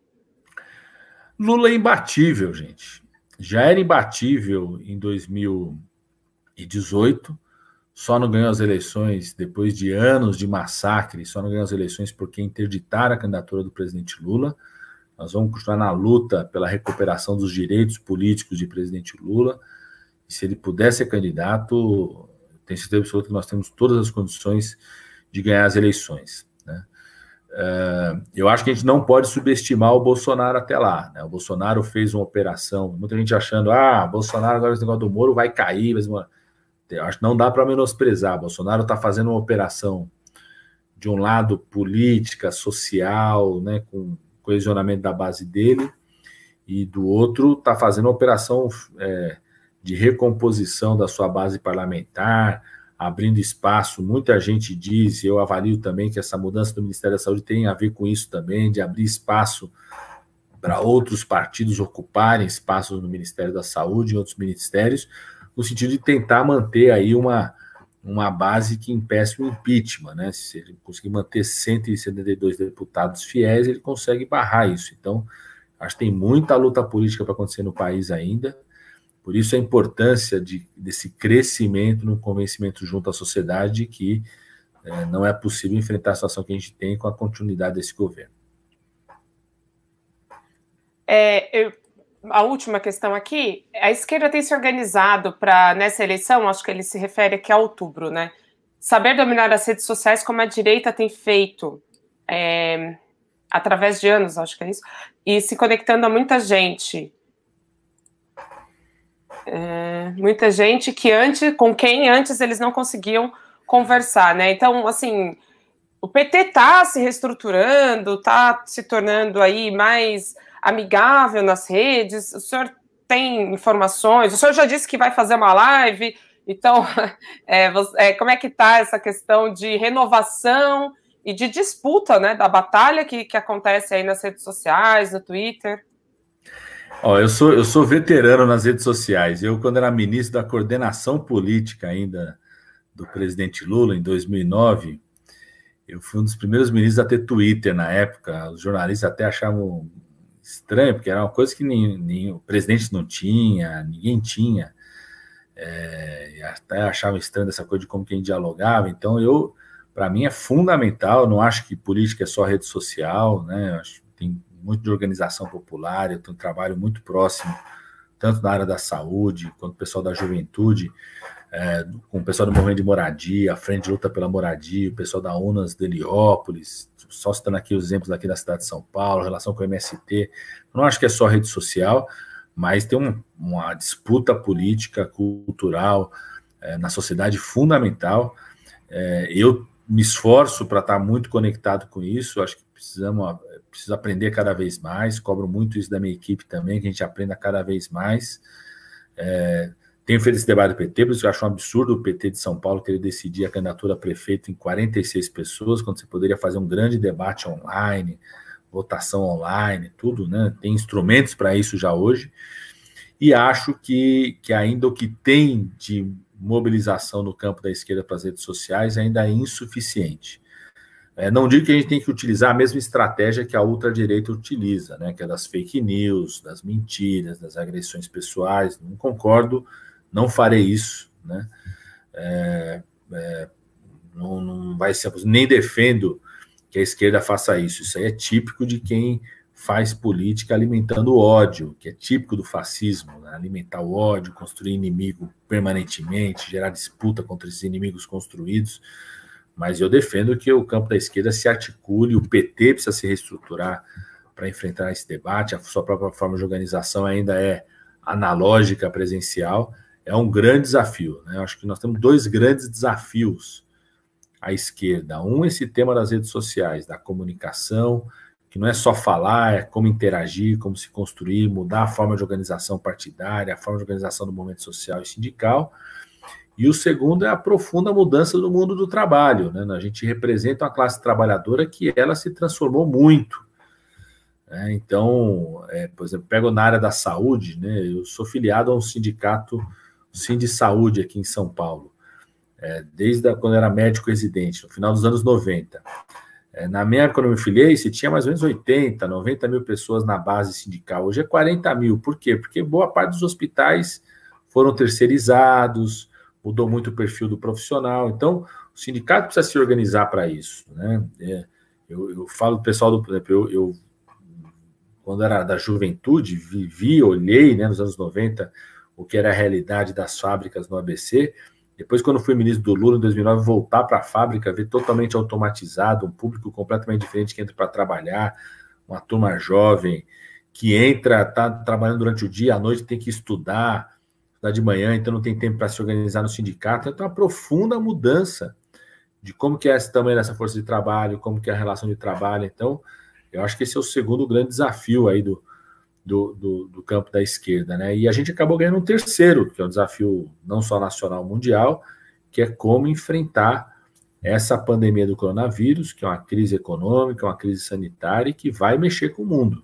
Lula é imbatível, gente. Já era imbatível em 2018 só não ganhou as eleições depois de anos de massacre, só não ganhou as eleições porque interditaram a candidatura do presidente Lula. Nós vamos continuar na luta pela recuperação dos direitos políticos de presidente Lula. E se ele puder ser candidato, tenho certeza absoluta que nós temos todas as condições de ganhar as eleições. Né? Eh, eu acho que a gente não pode subestimar o Bolsonaro até lá. Né? O Bolsonaro fez uma operação, muita gente achando, ah, Bolsonaro agora esse negócio do Moro vai cair, mas... Mano, acho que não dá para menosprezar. Bolsonaro está fazendo uma operação de um lado política, social, né, com coesionamento da base dele, e do outro está fazendo uma operação é, de recomposição da sua base parlamentar, abrindo espaço. Muita gente diz, e eu avalio também que essa mudança do Ministério da Saúde tem a ver com isso também, de abrir espaço para outros partidos ocuparem espaços no Ministério da Saúde e outros ministérios, no sentido de tentar manter aí uma, uma base que impeça o impeachment, né? Se ele conseguir manter 172 deputados fiéis, ele consegue barrar isso. Então, acho que tem muita luta política para acontecer no país ainda. Por isso a importância de, desse crescimento no convencimento junto à sociedade que é, não é possível enfrentar a situação que a gente tem com a continuidade desse governo. É, eu a última questão aqui, a esquerda tem se organizado para, nessa eleição, acho que ele se refere aqui a outubro, né? Saber dominar as redes sociais como a direita tem feito é, através de anos, acho que é isso, e se conectando a muita gente. É, muita gente que antes, com quem antes eles não conseguiam conversar, né? Então, assim, o PT está se reestruturando, está se tornando aí mais amigável nas redes? O senhor tem informações? O senhor já disse que vai fazer uma live, então [laughs] é, é, como é que está essa questão de renovação e de disputa, né, da batalha que, que acontece aí nas redes sociais, no Twitter? Ó, eu sou eu sou veterano nas redes sociais. Eu quando era ministro da coordenação política ainda do presidente Lula em 2009, eu fui um dos primeiros ministros a ter Twitter na época. Os jornalistas até achavam estranho, porque era uma coisa que nem, nem o presidente não tinha, ninguém tinha. É, até achava estranho essa coisa de como quem dialogava. Então, eu, para mim, é fundamental. Eu não acho que política é só rede social, né? Eu acho que tem muito de organização popular. Eu tenho um trabalho muito próximo, tanto na área da saúde quanto pessoal da juventude é, com o pessoal do Movimento de Moradia, a Frente Luta pela Moradia, o pessoal da UNAS de Heliópolis, só citando aqui os exemplos daqui da cidade de São Paulo, relação com o MST. Não acho que é só rede social, mas tem um, uma disputa política, cultural, é, na sociedade fundamental. É, eu me esforço para estar tá muito conectado com isso, acho que precisamos preciso aprender cada vez mais, cobro muito isso da minha equipe também, que a gente aprenda cada vez mais. É, tenho feito esse debate do PT, por isso eu acho um absurdo o PT de São Paulo querer decidir a candidatura a prefeito em 46 pessoas, quando você poderia fazer um grande debate online, votação online, tudo, né? Tem instrumentos para isso já hoje. E acho que, que ainda o que tem de mobilização no campo da esquerda para as redes sociais ainda é insuficiente. É, não digo que a gente tem que utilizar a mesma estratégia que a ultradireita utiliza, né? Que é das fake news, das mentiras, das agressões pessoais. Não concordo não farei isso, né? É, é, não, não, vai ser nem defendo que a esquerda faça isso. Isso aí é típico de quem faz política alimentando ódio, que é típico do fascismo, né? alimentar o ódio, construir inimigo permanentemente, gerar disputa contra esses inimigos construídos. Mas eu defendo que o campo da esquerda se articule, o PT precisa se reestruturar para enfrentar esse debate, a sua própria forma de organização ainda é analógica, presencial, é um grande desafio. Né? acho que nós temos dois grandes desafios à esquerda. Um, esse tema das redes sociais, da comunicação, que não é só falar, é como interagir, como se construir, mudar a forma de organização partidária, a forma de organização do movimento social e sindical. E o segundo é a profunda mudança do mundo do trabalho. Né? A gente representa uma classe trabalhadora que ela se transformou muito. Né? Então, é, por exemplo, pego na área da saúde, né? eu sou filiado a um sindicato Sim de Saúde aqui em São Paulo, é, desde a, quando era médico residente, no final dos anos 90. É, na minha época, quando eu me filiei, se tinha mais ou menos 80, 90 mil pessoas na base sindical. Hoje é 40 mil. Por quê? Porque boa parte dos hospitais foram terceirizados, mudou muito o perfil do profissional. Então, o sindicato precisa se organizar para isso. Né? É, eu, eu, falo do pessoal do. Por exemplo, eu, eu quando era da juventude, vivi, olhei né, nos anos 90 o que era a realidade das fábricas no ABC. Depois, quando fui ministro do Lula em 2009, voltar para a fábrica, ver totalmente automatizado, um público completamente diferente que entra para trabalhar, uma turma jovem que entra, está trabalhando durante o dia, à noite tem que estudar, estudar de manhã, então não tem tempo para se organizar no sindicato. Então, uma profunda mudança de como que é esse tamanho dessa força de trabalho, como que é a relação de trabalho. Então, eu acho que esse é o segundo grande desafio aí do, do, do, do, campo da esquerda, né? E a gente acabou ganhando um terceiro, que é o um desafio não só nacional, mundial, que é como enfrentar essa pandemia do coronavírus, que é uma crise econômica, uma crise sanitária, e que vai mexer com o mundo.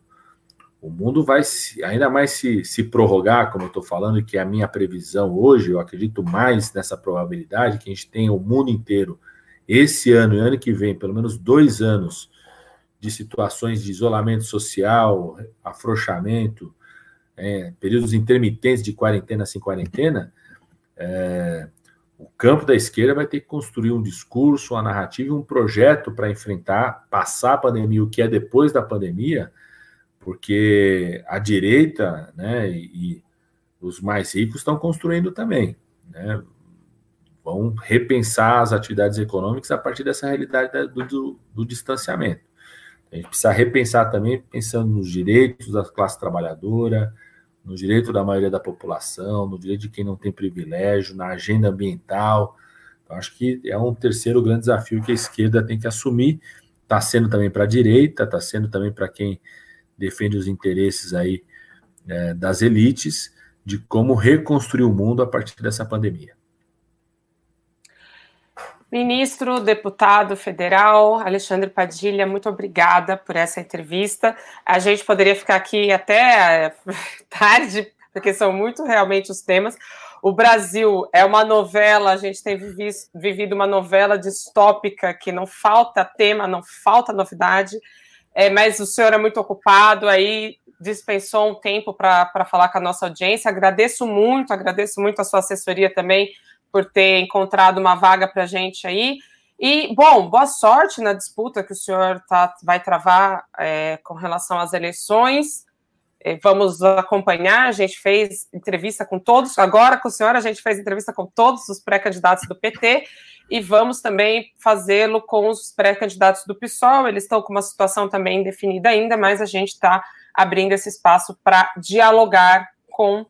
O mundo vai se, ainda mais se, se prorrogar, como eu estou falando, que é a minha previsão hoje, eu acredito mais nessa probabilidade que a gente tenha o mundo inteiro, esse ano e ano que vem, pelo menos dois anos de situações de isolamento social, afrouxamento, é, períodos intermitentes de quarentena sem quarentena, é, o campo da esquerda vai ter que construir um discurso, uma narrativa, um projeto para enfrentar, passar a pandemia, o que é depois da pandemia, porque a direita né, e, e os mais ricos estão construindo também. Né, vão repensar as atividades econômicas a partir dessa realidade do, do, do distanciamento. A gente precisa repensar também, pensando nos direitos da classe trabalhadora, no direito da maioria da população, no direito de quem não tem privilégio, na agenda ambiental. Então, acho que é um terceiro grande desafio que a esquerda tem que assumir. Está sendo também para a direita, está sendo também para quem defende os interesses aí é, das elites, de como reconstruir o mundo a partir dessa pandemia. Ministro, deputado federal Alexandre Padilha, muito obrigada por essa entrevista. A gente poderia ficar aqui até eh, [laughs] tarde, porque são muito realmente os temas. O Brasil é uma novela, a gente tem vivido, uma novela distópica que não falta tema, não falta novidade, é, mas o senhor é muito ocupado, aí dispensou um tempo para falar com a nossa audiência. Agradeço muito, agradeço muito a sua assessoria também por ter encontrado uma vaga para a gente aí. E, bom, boa sorte na disputa que o senhor tá, vai travar é, com relação às eleições. É, vamos acompanhar. A gente fez entrevista com todos, agora com o senhor, a gente fez entrevista com todos os pré-candidatos do PT e vamos também fazê-lo com os pré-candidatos do PSOL. Eles estão com uma situação também indefinida ainda, mas a gente está abrindo esse espaço para dialogar com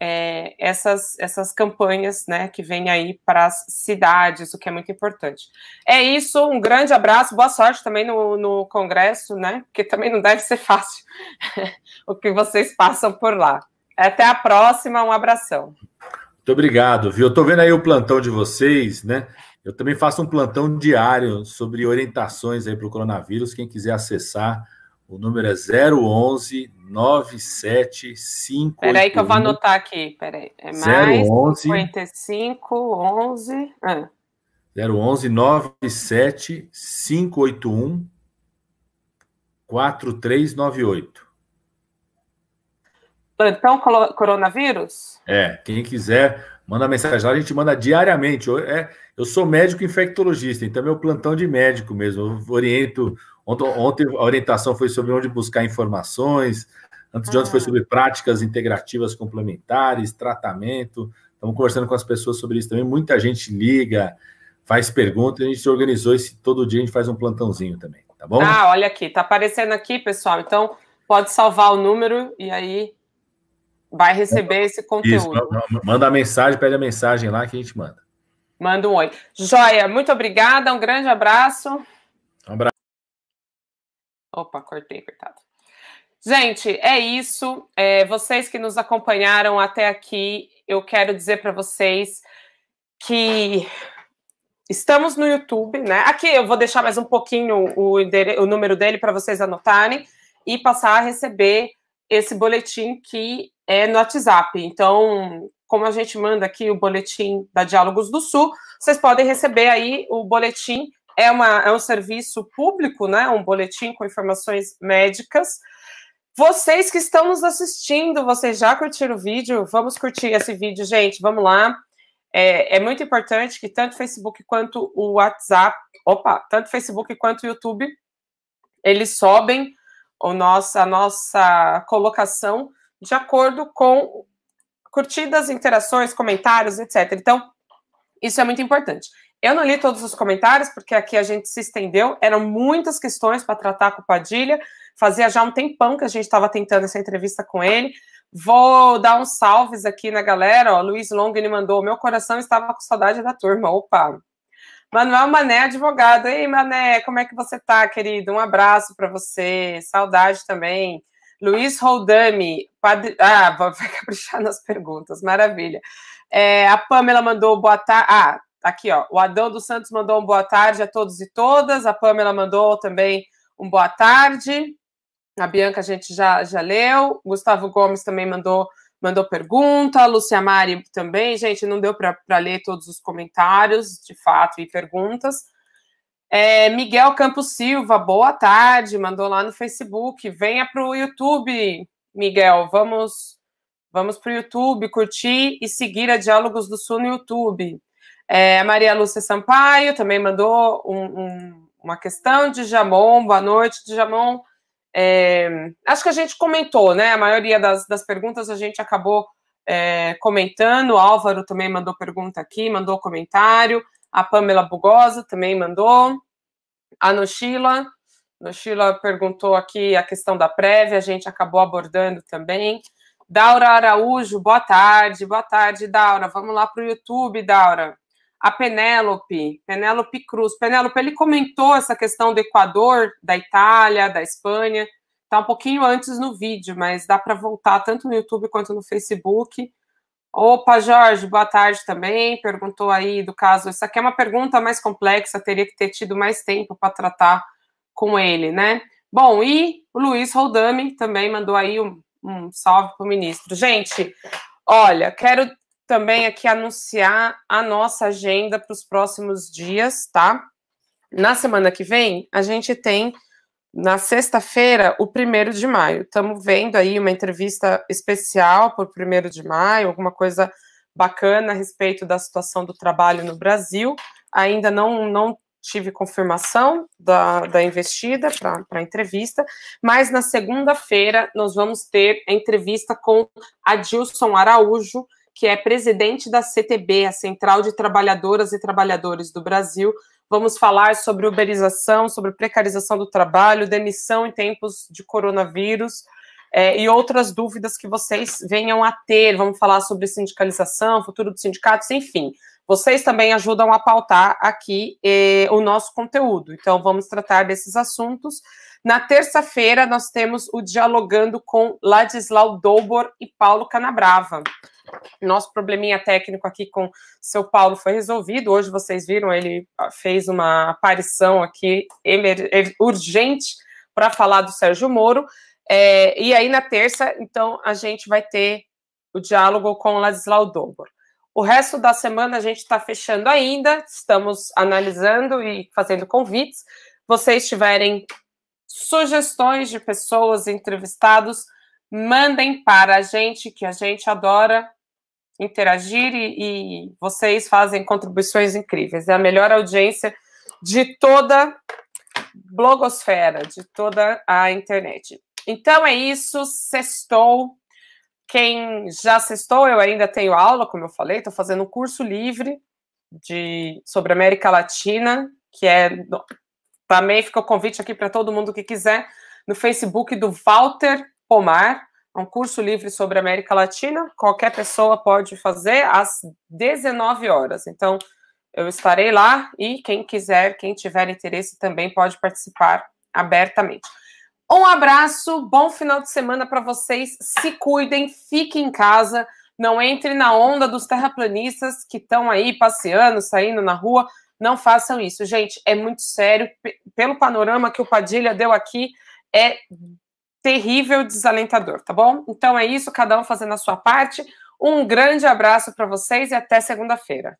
é, essas, essas campanhas né, que vêm aí para as cidades, o que é muito importante. É isso, um grande abraço, boa sorte também no, no Congresso, né? Porque também não deve ser fácil [laughs] o que vocês passam por lá. Até a próxima, um abração. Muito obrigado, viu? Estou vendo aí o plantão de vocês, né? Eu também faço um plantão diário sobre orientações aí para o coronavírus. Quem quiser acessar, o número é 011 975. Peraí, que eu vou anotar aqui. Peraí. É mais 011, 55 11. Ah. 011 4398. Plantão coronavírus? É, quem quiser, manda mensagem lá, a gente manda diariamente. Eu, é, eu sou médico infectologista, então é meu plantão de médico mesmo. Eu oriento Ontem, ontem a orientação foi sobre onde buscar informações, antes de ontem foi ah. sobre práticas integrativas complementares, tratamento. Estamos conversando com as pessoas sobre isso também. Muita gente liga, faz pergunta, a gente organizou esse todo dia, a gente faz um plantãozinho também, tá bom? Ah, olha aqui, tá aparecendo aqui, pessoal. Então, pode salvar o número e aí vai receber esse conteúdo. Isso, manda a mensagem, pede a mensagem lá que a gente manda. Manda um oi. Joia, muito obrigada, um grande abraço. Opa, cortei, coitado. Gente, é isso. É, vocês que nos acompanharam até aqui, eu quero dizer para vocês que estamos no YouTube, né? Aqui eu vou deixar mais um pouquinho o, o número dele para vocês anotarem e passar a receber esse boletim que é no WhatsApp. Então, como a gente manda aqui o boletim da Diálogos do Sul, vocês podem receber aí o boletim é, uma, é um serviço público, né? Um boletim com informações médicas. Vocês que estão nos assistindo, vocês já curtiram o vídeo? Vamos curtir esse vídeo, gente. Vamos lá. É, é, muito importante que tanto o Facebook quanto o WhatsApp, opa, tanto o Facebook quanto o YouTube, eles sobem o a nossa colocação de acordo com curtidas, interações, comentários, etc. Então, isso é muito importante. Eu não li todos os comentários, porque aqui a gente se estendeu, eram muitas questões para tratar com o Padilha. Fazia já um tempão que a gente estava tentando essa entrevista com ele. Vou dar uns salves aqui na galera. Ó, Luiz Long ele mandou: Meu coração estava com saudade da turma. Opa! Manuel Mané, advogado. Ei, Mané, como é que você tá, querido? Um abraço para você. Saudade também. Luiz Roldami, padre... ah, [laughs] vai caprichar nas perguntas, maravilha. É, a Pamela mandou boa tarde. Ah, Tá aqui, ó. O Adão dos Santos mandou um boa tarde a todos e todas. A Pamela mandou também um boa tarde. A Bianca a gente já, já leu. Gustavo Gomes também mandou mandou pergunta. A Lúcia Mari também. Gente, não deu para ler todos os comentários, de fato, e perguntas. É, Miguel Campos Silva, boa tarde. Mandou lá no Facebook. Venha para o YouTube, Miguel. Vamos vamos para o YouTube curtir e seguir a Diálogos do Sul no YouTube. É, Maria Lúcia Sampaio também mandou um, um, uma questão. Djamon, boa noite, Djamon. É, acho que a gente comentou, né? A maioria das, das perguntas a gente acabou é, comentando. O Álvaro também mandou pergunta aqui, mandou comentário. A Pamela Bugosa também mandou. A Nochila. Nochila perguntou aqui a questão da prévia, a gente acabou abordando também. Daura Araújo, boa tarde, boa tarde, Daura. Vamos lá para o YouTube, Daura a Penélope, Penélope Cruz. Penélope, ele comentou essa questão do Equador, da Itália, da Espanha. Está um pouquinho antes no vídeo, mas dá para voltar tanto no YouTube quanto no Facebook. Opa, Jorge, boa tarde também. Perguntou aí do caso. Essa aqui é uma pergunta mais complexa, teria que ter tido mais tempo para tratar com ele, né? Bom, e o Luiz Roldami também mandou aí um, um salve para o ministro. Gente, olha, quero também aqui anunciar a nossa agenda para os próximos dias, tá? Na semana que vem, a gente tem, na sexta-feira, o primeiro de maio. Estamos vendo aí uma entrevista especial por primeiro de maio, alguma coisa bacana a respeito da situação do trabalho no Brasil. Ainda não, não tive confirmação da, da investida para a entrevista, mas na segunda-feira nós vamos ter a entrevista com Adilson Araújo, que é presidente da CTB, a Central de Trabalhadoras e Trabalhadores do Brasil. Vamos falar sobre uberização, sobre precarização do trabalho, demissão em tempos de coronavírus. É, e outras dúvidas que vocês venham a ter. Vamos falar sobre sindicalização, futuro dos sindicatos, enfim. Vocês também ajudam a pautar aqui eh, o nosso conteúdo. Então, vamos tratar desses assuntos. Na terça-feira, nós temos o Dialogando com Ladislau Dobor e Paulo Canabrava. Nosso probleminha técnico aqui com seu Paulo foi resolvido. Hoje vocês viram, ele ah, fez uma aparição aqui er, urgente para falar do Sérgio Moro. É, e aí, na terça, então, a gente vai ter o diálogo com o Ladislau Dobor. O resto da semana a gente está fechando ainda, estamos analisando e fazendo convites. Vocês tiverem sugestões de pessoas entrevistados, mandem para a gente, que a gente adora interagir e, e vocês fazem contribuições incríveis. É a melhor audiência de toda blogosfera, de toda a internet. Então é isso, sextou. Quem já sextou, eu ainda tenho aula, como eu falei, estou fazendo um curso livre de sobre América Latina, que é também fica o convite aqui para todo mundo que quiser no Facebook do Walter Pomar, um curso livre sobre América Latina. Qualquer pessoa pode fazer às 19 horas. Então, eu estarei lá e quem quiser, quem tiver interesse também pode participar abertamente. Um abraço, bom final de semana para vocês. Se cuidem, fiquem em casa, não entre na onda dos terraplanistas que estão aí passeando, saindo na rua. Não façam isso, gente. É muito sério. Pelo panorama que o Padilha deu aqui, é terrível, desalentador, tá bom? Então é isso, cada um fazendo a sua parte. Um grande abraço para vocês e até segunda-feira.